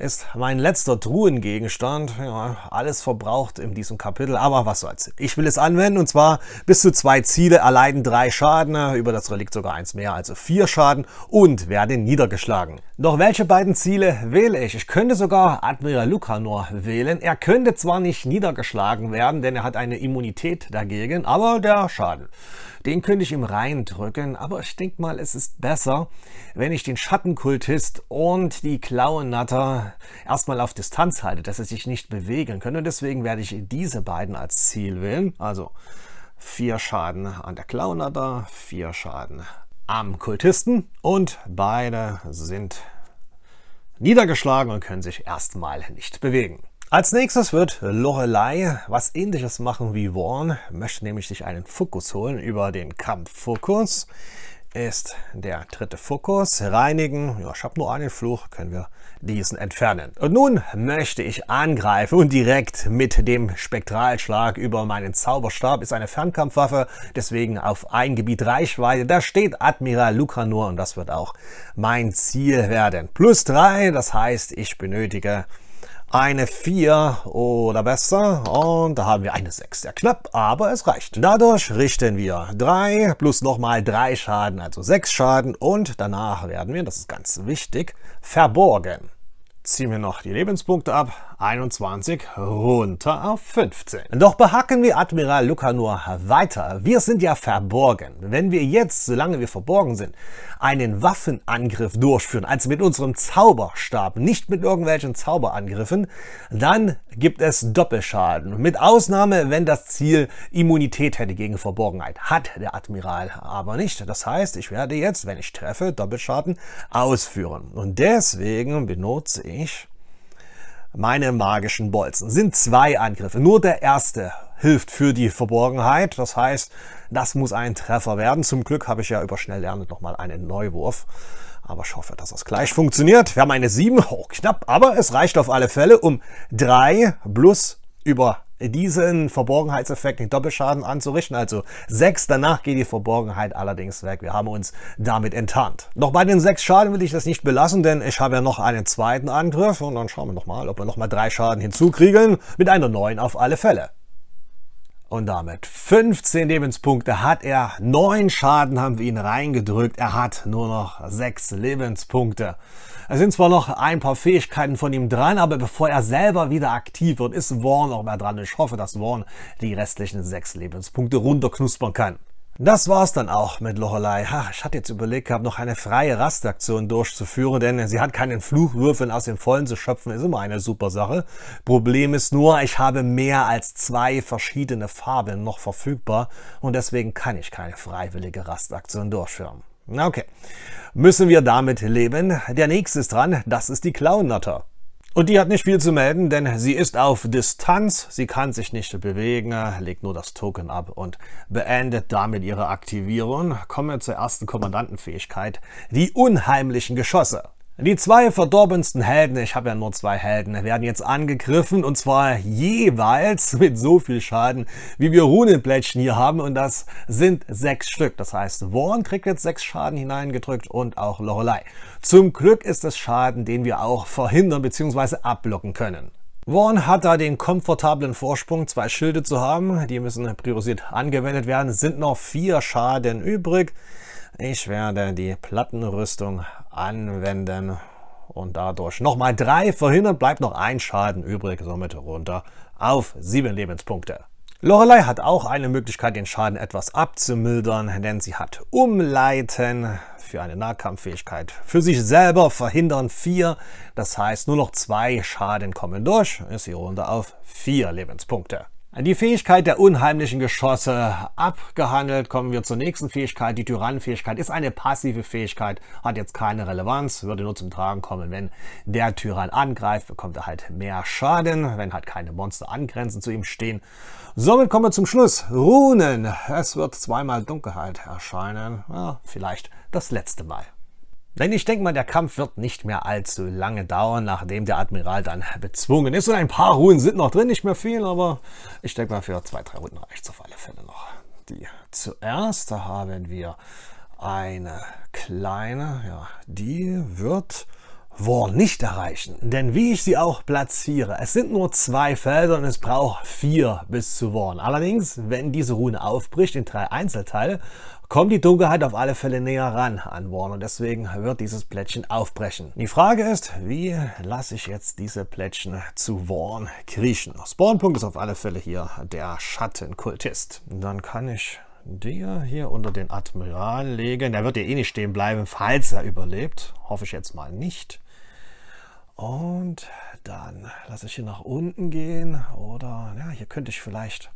ist mein letzter Truhengegenstand. Ja, alles verbraucht in diesem Kapitel, aber was soll's. Ich will es anwenden und zwar bis zu zwei Ziele erleiden drei Schaden, über das Relikt sogar eins mehr, also vier Schaden und werde niedergeschlagen. Doch welche beiden Ziele wähle ich? Ich könnte sogar Admiral Lucanor wählen. Er könnte zwar nicht niedergeschlagen werden, denn er hat eine Immunität dagegen, aber der Schaden. Den könnte ich ihm reindrücken, aber ich denke mal, es ist besser, wenn ich den Schattenkultist und die Klauennatter erstmal auf Distanz halte, dass sie sich nicht bewegen können. Und deswegen werde ich diese beiden als Ziel wählen. Also vier Schaden an der Klauennatter, vier Schaden am Kultisten und beide sind niedergeschlagen und können sich erstmal nicht bewegen. Als nächstes wird Lorelei was ähnliches machen wie Vaughn, möchte nämlich sich einen Fokus holen über den Kampffokus. Ist der dritte Fokus. Reinigen. Ja, ich habe nur einen Fluch, können wir diesen entfernen. Und nun möchte ich angreifen und direkt mit dem Spektralschlag über meinen Zauberstab. Ist eine Fernkampfwaffe, deswegen auf ein Gebiet Reichweite. Da steht Admiral Lucanor und das wird auch mein Ziel werden. Plus drei, das heißt, ich benötige eine 4 oder besser und da haben wir eine 6. Ja, knapp, aber es reicht. Dadurch richten wir 3 plus nochmal 3 Schaden, also 6 Schaden und danach werden wir, das ist ganz wichtig, verborgen ziehen wir noch die Lebenspunkte ab, 21 runter auf 15. Doch behacken wir Admiral Luca nur weiter. Wir sind ja verborgen. Wenn wir jetzt, solange wir verborgen sind, einen Waffenangriff durchführen, also mit unserem Zauberstab, nicht mit irgendwelchen Zauberangriffen, dann gibt es Doppelschaden. Mit Ausnahme, wenn das Ziel Immunität hätte gegen Verborgenheit. Hat der Admiral aber nicht. Das heißt, ich werde jetzt, wenn ich treffe, Doppelschaden ausführen. Und deswegen benutze ich meine magischen Bolzen. Sind zwei Angriffe. Nur der erste hilft für die Verborgenheit. Das heißt, das muss ein Treffer werden. Zum Glück habe ich ja über Schnelllernen nochmal einen Neuwurf. Aber ich hoffe, dass das gleich funktioniert. Wir haben eine 7, oh, knapp, aber es reicht auf alle Fälle, um 3 plus über diesen Verborgenheitseffekt den Doppelschaden anzurichten. Also 6, danach geht die Verborgenheit allerdings weg. Wir haben uns damit enttarnt. Doch bei den 6 Schaden will ich das nicht belassen, denn ich habe ja noch einen zweiten Angriff und dann schauen wir nochmal, ob wir nochmal 3 Schaden hinzukriegeln. Mit einer 9 auf alle Fälle. Und damit 15 Lebenspunkte hat er. 9 Schaden haben wir ihn reingedrückt. Er hat nur noch 6 Lebenspunkte. Es sind zwar noch ein paar Fähigkeiten von ihm dran, aber bevor er selber wieder aktiv wird, ist Vaughn auch mehr dran. Ich hoffe, dass Vaughn die restlichen sechs Lebenspunkte runterknuspern kann. Das war's dann auch mit Lorelei. Ha, ich hatte jetzt überlegt gehabt, noch eine freie Rastaktion durchzuführen, denn sie hat keinen Fluchwürfeln aus dem Vollen zu schöpfen, ist immer eine super Sache. Problem ist nur, ich habe mehr als zwei verschiedene Farben noch verfügbar und deswegen kann ich keine freiwillige Rastaktion durchführen. Okay. Müssen wir damit leben? Der nächste ist dran, das ist die Clownnatter. Und die hat nicht viel zu melden, denn sie ist auf Distanz, sie kann sich nicht bewegen, legt nur das Token ab und beendet damit ihre Aktivierung. Kommen wir zur ersten Kommandantenfähigkeit, die unheimlichen Geschosse. Die zwei verdorbensten Helden, ich habe ja nur zwei Helden, werden jetzt angegriffen und zwar jeweils mit so viel Schaden, wie wir Runenplättchen hier haben und das sind sechs Stück. Das heißt, Warren kriegt jetzt sechs Schaden hineingedrückt und auch Lorelei. Zum Glück ist es Schaden, den wir auch verhindern bzw. abblocken können. Vaughn hat da den komfortablen Vorsprung, zwei Schilde zu haben. Die müssen priorisiert angewendet werden. sind noch vier Schaden übrig. Ich werde die Plattenrüstung anwenden und dadurch nochmal drei verhindern, bleibt noch ein Schaden übrig, somit runter auf sieben Lebenspunkte. Lorelei hat auch eine Möglichkeit, den Schaden etwas abzumildern, denn sie hat Umleiten für eine Nahkampffähigkeit. Für sich selber verhindern vier, das heißt nur noch zwei Schaden kommen durch, ist hier runter auf vier Lebenspunkte. Die Fähigkeit der unheimlichen Geschosse abgehandelt. Kommen wir zur nächsten Fähigkeit. Die Tyrannenfähigkeit ist eine passive Fähigkeit, hat jetzt keine Relevanz, würde nur zum Tragen kommen, wenn der Tyrann angreift, bekommt er halt mehr Schaden, wenn halt keine Monster angrenzen zu ihm stehen. Somit kommen wir zum Schluss. Runen. Es wird zweimal Dunkelheit erscheinen. Ja, vielleicht das letzte Mal. Denn ich denke mal, der Kampf wird nicht mehr allzu lange dauern, nachdem der Admiral dann bezwungen ist. Und ein paar Runden sind noch drin, nicht mehr viel, aber ich denke mal, für zwei, drei Runden reicht es auf alle Fälle noch. Die zuerst haben wir eine kleine, ja, die wird Wall nicht erreichen. Denn wie ich sie auch platziere, es sind nur zwei Felder und es braucht vier bis zu Warn. Allerdings, wenn diese Rune aufbricht in drei Einzelteile, kommt die Dunkelheit auf alle Fälle näher ran an Warn und deswegen wird dieses Plättchen aufbrechen. Die Frage ist, wie lasse ich jetzt diese Plättchen zu Warn kriechen? Spawnpunkt ist auf alle Fälle hier der Schattenkultist. Dann kann ich der hier unter den Admiral legen. Der wird ja eh nicht stehen bleiben, falls er überlebt. Hoffe ich jetzt mal nicht. Und dann lasse ich hier nach unten gehen oder ja, hier könnte ich vielleicht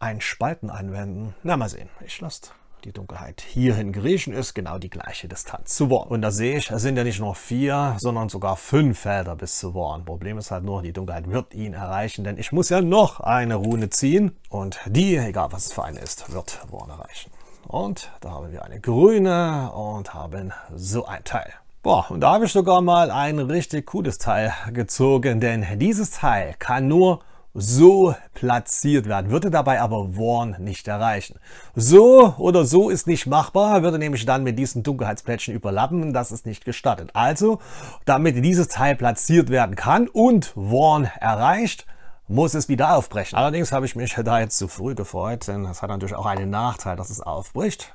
einen Spalten anwenden. Na, mal sehen. Ich lasse die Dunkelheit hierhin Griechen ist genau die gleiche Distanz zu Worn. Und da sehe ich, es sind ja nicht nur vier, sondern sogar fünf Felder bis zu Worn. Problem ist halt nur, die Dunkelheit wird ihn erreichen, denn ich muss ja noch eine Rune ziehen. Und die, egal was es für eine ist, wird Worn erreichen. Und da haben wir eine grüne und haben so ein Teil. Boah, und da habe ich sogar mal ein richtig cooles Teil gezogen, denn dieses Teil kann nur so platziert werden, würde dabei aber Warn nicht erreichen. So oder so ist nicht machbar, würde nämlich dann mit diesen Dunkelheitsplättchen überlappen und das ist nicht gestattet. Also, damit dieses Teil platziert werden kann und Warn erreicht, muss es wieder aufbrechen. Allerdings habe ich mich da jetzt zu früh gefreut, denn es hat natürlich auch einen Nachteil, dass es aufbricht.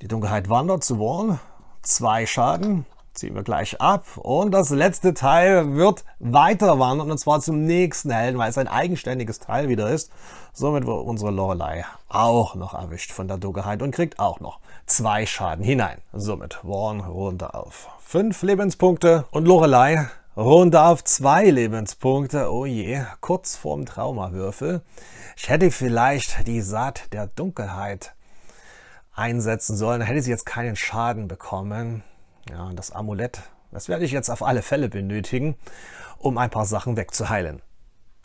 Die Dunkelheit wandert zu Warn, zwei Schaden ziehen wir gleich ab. Und das letzte Teil wird weiter wandern und zwar zum nächsten Helden, weil es ein eigenständiges Teil wieder ist. Somit wird unsere Lorelei auch noch erwischt von der Dunkelheit und kriegt auch noch zwei Schaden hinein. Somit Warn runter auf fünf Lebenspunkte und Lorelei runter auf zwei Lebenspunkte. Oh je, kurz vorm Traumawürfel. Ich hätte vielleicht die Saat der Dunkelheit einsetzen sollen, hätte sie jetzt keinen Schaden bekommen. Ja, das Amulett, das werde ich jetzt auf alle Fälle benötigen, um ein paar Sachen wegzuheilen.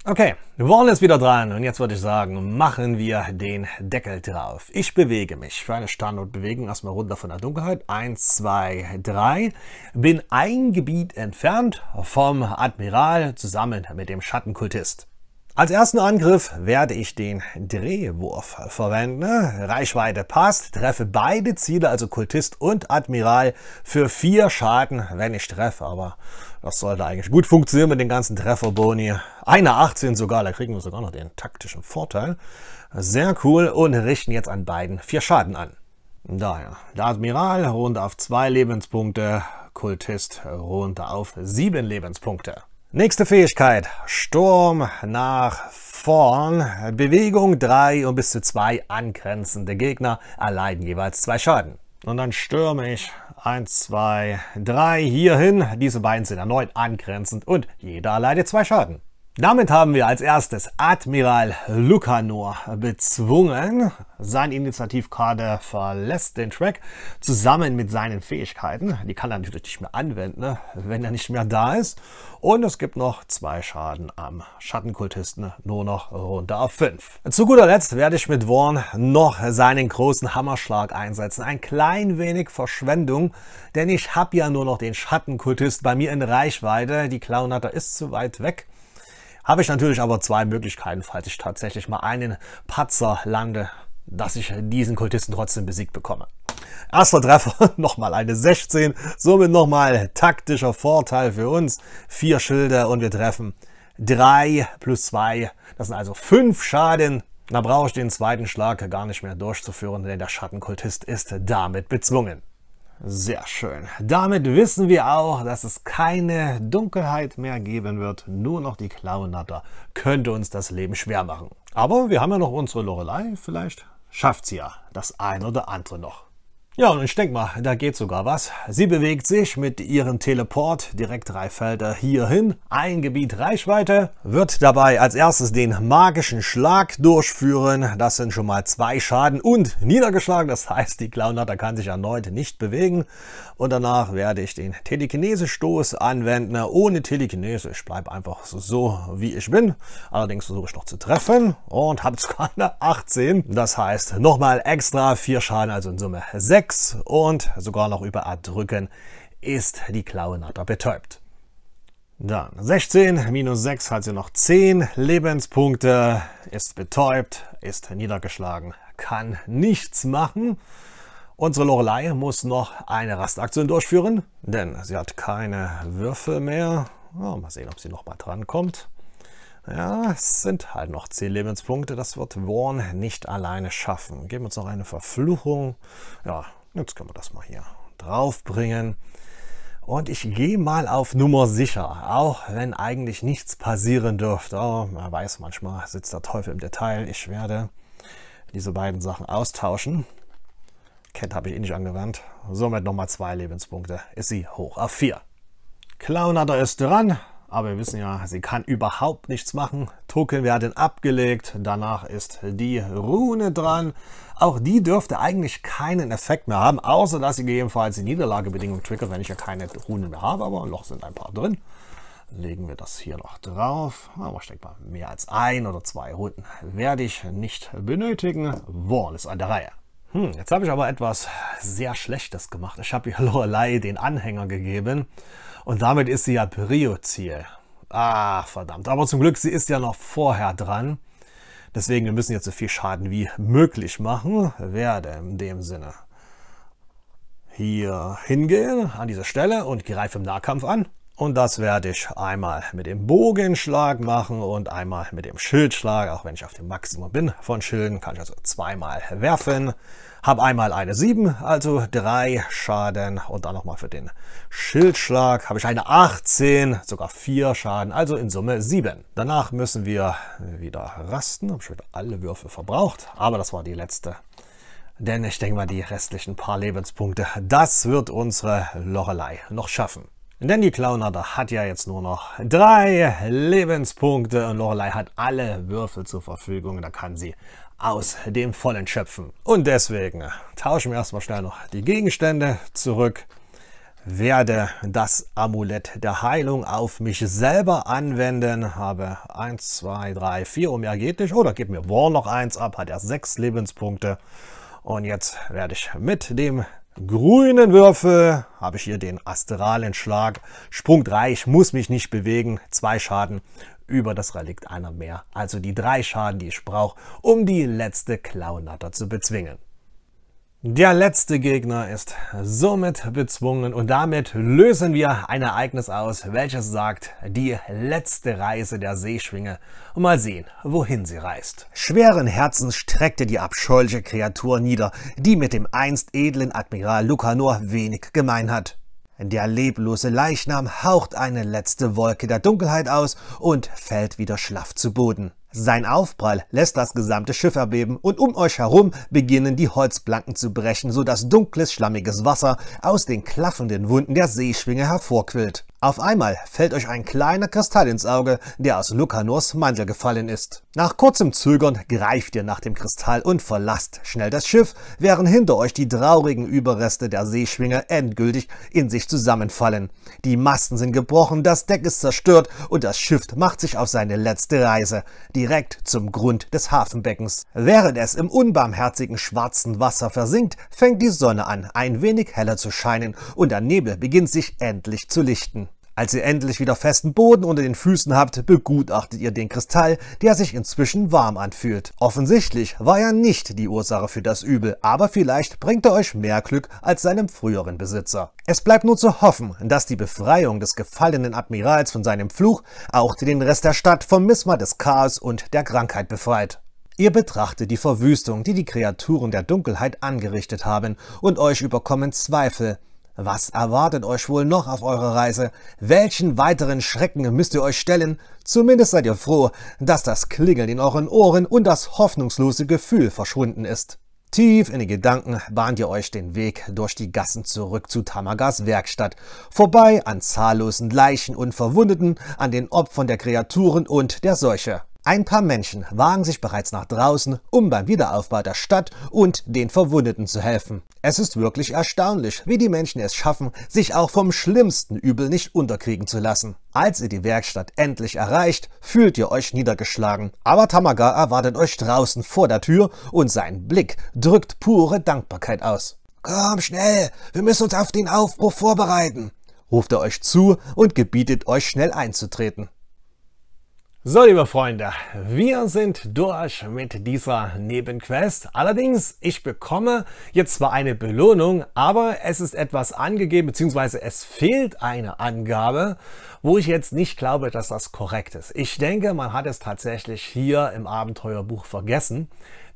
Okay, Wall ist wieder dran und jetzt würde ich sagen, machen wir den Deckel drauf. Ich bewege mich für eine Standortbewegung erstmal runter von der Dunkelheit. Eins, zwei, drei. Bin ein Gebiet entfernt vom Admiral zusammen mit dem Schattenkultist. Als ersten Angriff werde ich den Drehwurf verwenden. Ne? Reichweite passt, treffe beide Ziele, also Kultist und Admiral, für vier Schaden, wenn ich treffe. Aber das sollte eigentlich gut funktionieren mit den ganzen Trefferboni. Eine 18 sogar, da kriegen wir sogar noch den taktischen Vorteil. Sehr cool und richten jetzt an beiden vier Schaden an. Daher, der Admiral runter auf zwei Lebenspunkte, Kultist runter auf sieben Lebenspunkte. Nächste Fähigkeit, Sturm nach vorn, Bewegung 3 und bis zu 2 angrenzende Gegner erleiden jeweils 2 Schaden. Und dann stürme ich 1, 2, 3 hierhin. Diese beiden sind erneut angrenzend und jeder erleidet 2 Schaden. Damit haben wir als erstes Admiral Lucanor bezwungen. Sein Initiativkader verlässt den Track zusammen mit seinen Fähigkeiten. Die kann er natürlich nicht mehr anwenden, ne, wenn er nicht mehr da ist. Und es gibt noch zwei Schaden am Schattenkultisten, nur noch runter auf fünf. Zu guter Letzt werde ich mit Warn noch seinen großen Hammerschlag einsetzen. Ein klein wenig Verschwendung, denn ich habe ja nur noch den Schattenkultist bei mir in Reichweite. Die Clownhatter ist zu weit weg. Habe ich natürlich aber zwei Möglichkeiten, falls ich tatsächlich mal einen Patzer lande, dass ich diesen Kultisten trotzdem besiegt bekomme. Erster Treffer, nochmal eine 16, somit nochmal taktischer Vorteil für uns. Vier Schilde und wir treffen 3 plus 2, das sind also 5 Schaden. Da brauche ich den zweiten Schlag gar nicht mehr durchzuführen, denn der Schattenkultist ist damit bezwungen. Sehr schön. Damit wissen wir auch, dass es keine Dunkelheit mehr geben wird. Nur noch die Klauenatter könnte uns das Leben schwer machen. Aber wir haben ja noch unsere Lorelei. Vielleicht schafft sie ja das ein oder andere noch. Ja, und ich denke mal, da geht sogar was. Sie bewegt sich mit ihrem Teleport direkt drei Felder hierhin. Ein Gebiet Reichweite wird dabei als erstes den magischen Schlag durchführen. Das sind schon mal zwei Schaden und niedergeschlagen. Das heißt, die Clown hat kann sich erneut nicht bewegen und danach werde ich den Telekinese-Stoß anwenden, ohne Telekinese. Ich bleibe einfach so, wie ich bin. Allerdings versuche ich noch zu treffen und habe sogar eine 18. Das heißt, nochmal extra 4 Schaden, also in Summe 6 und sogar noch über Erdrücken ist die Klauenatter betäubt. Dann 16 minus 6 hat sie noch 10 Lebenspunkte, ist betäubt, ist niedergeschlagen, kann nichts machen. Unsere Lorelei muss noch eine Rastaktion durchführen, denn sie hat keine Würfel mehr. Oh, mal sehen, ob sie noch mal drankommt. Ja, es sind halt noch 10 Lebenspunkte. Das wird Vaughn nicht alleine schaffen. Geben wir uns noch eine Verfluchung. Ja, jetzt können wir das mal hier draufbringen. Und ich gehe mal auf Nummer sicher, auch wenn eigentlich nichts passieren dürfte. Oh, man weiß, manchmal sitzt der Teufel im Detail. Ich werde diese beiden Sachen austauschen. Cat habe ich eh nicht angewandt. Somit nochmal zwei Lebenspunkte. Ist sie hoch auf vier. Clownader ist dran, aber wir wissen ja, sie kann überhaupt nichts machen. Token werden abgelegt, danach ist die Rune dran. Auch die dürfte eigentlich keinen Effekt mehr haben, außer dass sie gegebenenfalls die Niederlagebedingung triggert, wenn ich ja keine Runen mehr habe, aber noch sind ein paar drin. Legen wir das hier noch drauf. Aber ich denke mal, mehr als ein oder zwei Runden werde ich nicht benötigen. Wall ist an der Reihe. Hm, jetzt habe ich aber etwas sehr Schlechtes gemacht. Ich habe ihr Lorelei den Anhänger gegeben und damit ist sie ja Prio-Ziel. Ah, verdammt. Aber zum Glück, sie ist ja noch vorher dran. Deswegen, wir müssen jetzt so viel Schaden wie möglich machen. Werde in dem Sinne hier hingehen, an dieser Stelle und greife im Nahkampf an. Und das werde ich einmal mit dem Bogenschlag machen und einmal mit dem Schildschlag. Auch wenn ich auf dem Maximum bin von Schilden, kann ich also zweimal werfen. Habe einmal eine 7, also 3 Schaden. Und dann nochmal für den Schildschlag habe ich eine 18, sogar 4 Schaden, also in Summe 7. Danach müssen wir wieder rasten. Hab ich wieder alle Würfe verbraucht, aber das war die letzte denn ich denke mal, die restlichen paar Lebenspunkte, das wird unsere Lorelei noch schaffen. Denn die Clownader hat ja jetzt nur noch drei Lebenspunkte und Lorelei hat alle Würfel zur Verfügung. Da kann sie aus dem Vollen schöpfen. Und deswegen tauschen wir erstmal schnell noch die Gegenstände zurück. Werde das Amulett der Heilung auf mich selber anwenden. Habe 1, 2, 3, 4 um mehr geht nicht. Oder gib mir War noch eins ab, hat er sechs Lebenspunkte. Und jetzt werde ich mit dem grünen Würfel habe ich hier den Asteralenschlag. Sprung 3, ich muss mich nicht bewegen. Zwei Schaden über das Relikt einer mehr. Also die drei Schaden, die ich brauche, um die letzte Klaunatter zu bezwingen. Der letzte Gegner ist somit bezwungen und damit lösen wir ein Ereignis aus, welches sagt, die letzte Reise der Seeschwinge. Und mal sehen, wohin sie reist. Schweren Herzens streckte die abscheuliche Kreatur nieder, die mit dem einst edlen Admiral Lucanor wenig gemein hat. Der leblose Leichnam haucht eine letzte Wolke der Dunkelheit aus und fällt wieder schlaff zu Boden. Sein Aufprall lässt das gesamte Schiff erbeben und um euch herum beginnen die Holzplanken zu brechen, so dass dunkles, schlammiges Wasser aus den klaffenden Wunden der Seeschwinge hervorquillt. Auf einmal fällt euch ein kleiner Kristall ins Auge, der aus Lucanors Mantel gefallen ist. Nach kurzem Zögern greift ihr nach dem Kristall und verlasst schnell das Schiff, während hinter euch die traurigen Überreste der Seeschwinge endgültig in sich zusammenfallen. Die Masten sind gebrochen, das Deck ist zerstört und das Schiff macht sich auf seine letzte Reise. Die direkt zum Grund des Hafenbeckens. Während es im unbarmherzigen schwarzen Wasser versinkt, fängt die Sonne an, ein wenig heller zu scheinen und der Nebel beginnt sich endlich zu lichten. Als ihr endlich wieder festen Boden unter den Füßen habt, begutachtet ihr den Kristall, der sich inzwischen warm anfühlt. Offensichtlich war er nicht die Ursache für das Übel, aber vielleicht bringt er euch mehr Glück als seinem früheren Besitzer. Es bleibt nur zu hoffen, dass die Befreiung des gefallenen Admirals von seinem Fluch auch den Rest der Stadt vom Misma des Chaos und der Krankheit befreit. Ihr betrachtet die Verwüstung, die die Kreaturen der Dunkelheit angerichtet haben, und euch überkommen Zweifel, was erwartet euch wohl noch auf eurer Reise? Welchen weiteren Schrecken müsst ihr euch stellen? Zumindest seid ihr froh, dass das Klingeln in euren Ohren und das hoffnungslose Gefühl verschwunden ist. Tief in den Gedanken bahnt ihr euch den Weg durch die Gassen zurück zu Tamagas Werkstatt, vorbei an zahllosen Leichen und Verwundeten, an den Opfern der Kreaturen und der Seuche. Ein paar Menschen wagen sich bereits nach draußen, um beim Wiederaufbau der Stadt und den Verwundeten zu helfen. Es ist wirklich erstaunlich, wie die Menschen es schaffen, sich auch vom schlimmsten Übel nicht unterkriegen zu lassen. Als ihr die Werkstatt endlich erreicht, fühlt ihr euch niedergeschlagen. Aber Tamaga erwartet euch draußen vor der Tür und sein Blick drückt pure Dankbarkeit aus. Komm schnell, wir müssen uns auf den Aufbruch vorbereiten, ruft er euch zu und gebietet euch schnell einzutreten. So, liebe Freunde, wir sind durch mit dieser Nebenquest. Allerdings, ich bekomme jetzt zwar eine Belohnung, aber es ist etwas angegeben, beziehungsweise es fehlt eine Angabe, wo ich jetzt nicht glaube, dass das korrekt ist. Ich denke, man hat es tatsächlich hier im Abenteuerbuch vergessen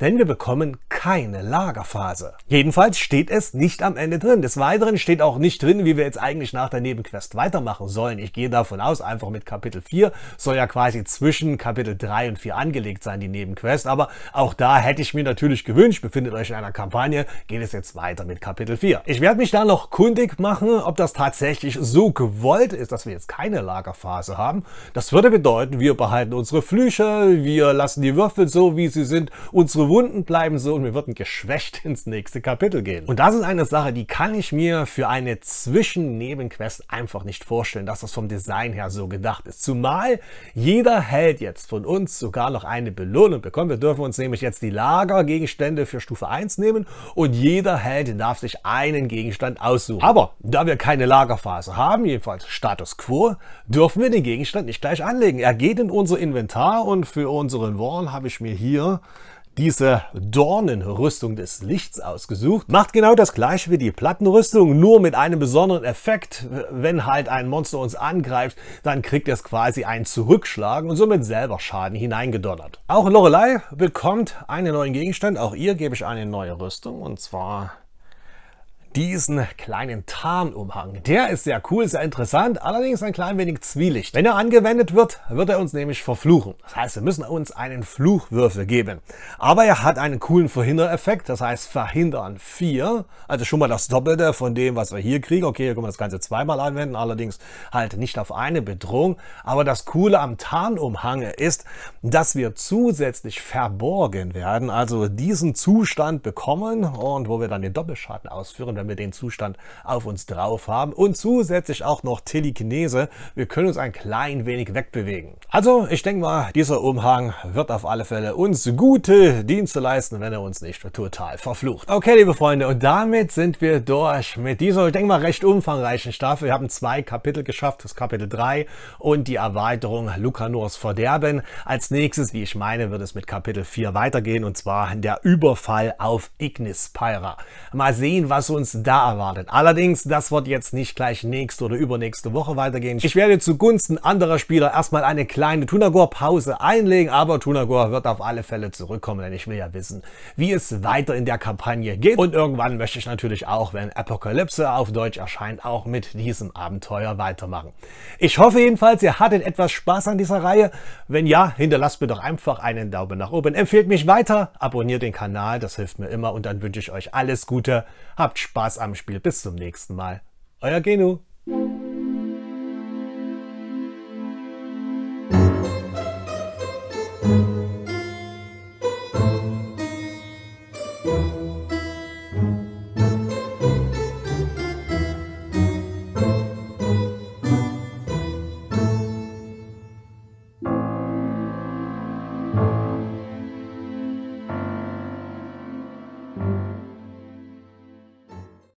denn wir bekommen keine Lagerphase. Jedenfalls steht es nicht am Ende drin. Des Weiteren steht auch nicht drin, wie wir jetzt eigentlich nach der Nebenquest weitermachen sollen. Ich gehe davon aus, einfach mit Kapitel 4 soll ja quasi zwischen Kapitel 3 und 4 angelegt sein, die Nebenquest. Aber auch da hätte ich mir natürlich gewünscht, befindet euch in einer Kampagne, geht es jetzt weiter mit Kapitel 4. Ich werde mich da noch kundig machen, ob das tatsächlich so gewollt ist, dass wir jetzt keine Lagerphase haben. Das würde bedeuten, wir behalten unsere Flüche, wir lassen die Würfel so, wie sie sind, unsere verwunden bleiben so und wir würden geschwächt ins nächste Kapitel gehen. Und das ist eine Sache, die kann ich mir für eine Zwischennebenquest einfach nicht vorstellen, dass das vom Design her so gedacht ist. Zumal jeder Held jetzt von uns sogar noch eine Belohnung bekommt. Wir dürfen uns nämlich jetzt die Lagergegenstände für Stufe 1 nehmen und jeder Held darf sich einen Gegenstand aussuchen. Aber da wir keine Lagerphase haben, jedenfalls Status Quo, dürfen wir den Gegenstand nicht gleich anlegen. Er geht in unser Inventar und für unseren Warn habe ich mir hier diese Dornenrüstung des Lichts ausgesucht. Macht genau das gleiche wie die Plattenrüstung, nur mit einem besonderen Effekt. Wenn halt ein Monster uns angreift, dann kriegt es quasi einen Zurückschlagen und somit selber Schaden hineingedonnert. Auch Lorelei bekommt einen neuen Gegenstand. Auch ihr gebe ich eine neue Rüstung und zwar diesen kleinen Tarnumhang. Der ist sehr cool, sehr interessant, allerdings ein klein wenig zwielicht. Wenn er angewendet wird, wird er uns nämlich verfluchen. Das heißt, wir müssen uns einen Fluchwürfel geben. Aber er hat einen coolen Verhindereffekt, das heißt verhindern 4, also schon mal das Doppelte von dem, was wir hier kriegen. Okay, hier können wir das Ganze zweimal anwenden, allerdings halt nicht auf eine Bedrohung. Aber das Coole am Tarnumhang ist, dass wir zusätzlich verborgen werden, also diesen Zustand bekommen und wo wir dann den Doppelschaden ausführen wenn wir den Zustand auf uns drauf haben. Und zusätzlich auch noch Telekinese. Wir können uns ein klein wenig wegbewegen. Also ich denke mal, dieser Umhang wird auf alle Fälle uns gute Dienste leisten, wenn er uns nicht total verflucht. Okay, liebe Freunde, und damit sind wir durch mit dieser, ich denke mal, recht umfangreichen Staffel. Wir haben zwei Kapitel geschafft, das Kapitel 3 und die Erweiterung Lucanors Verderben. Als nächstes, wie ich meine, wird es mit Kapitel 4 weitergehen und zwar der Überfall auf Ignis Pyra. Mal sehen, was uns uns da erwartet. Allerdings, das wird jetzt nicht gleich nächste oder übernächste Woche weitergehen. Ich werde zugunsten anderer Spieler erstmal eine kleine Tunagor-Pause einlegen, aber Tunagor wird auf alle Fälle zurückkommen, denn ich will ja wissen, wie es weiter in der Kampagne geht. Und irgendwann möchte ich natürlich auch, wenn Apokalypse auf Deutsch erscheint, auch mit diesem Abenteuer weitermachen. Ich hoffe jedenfalls, ihr hattet etwas Spaß an dieser Reihe. Wenn ja, hinterlasst mir doch einfach einen Daumen nach oben. Empfehlt mich weiter, abonniert den Kanal, das hilft mir immer und dann wünsche ich euch alles Gute. Habt Spaß Spaß am Spiel. Bis zum nächsten Mal. Euer Genu.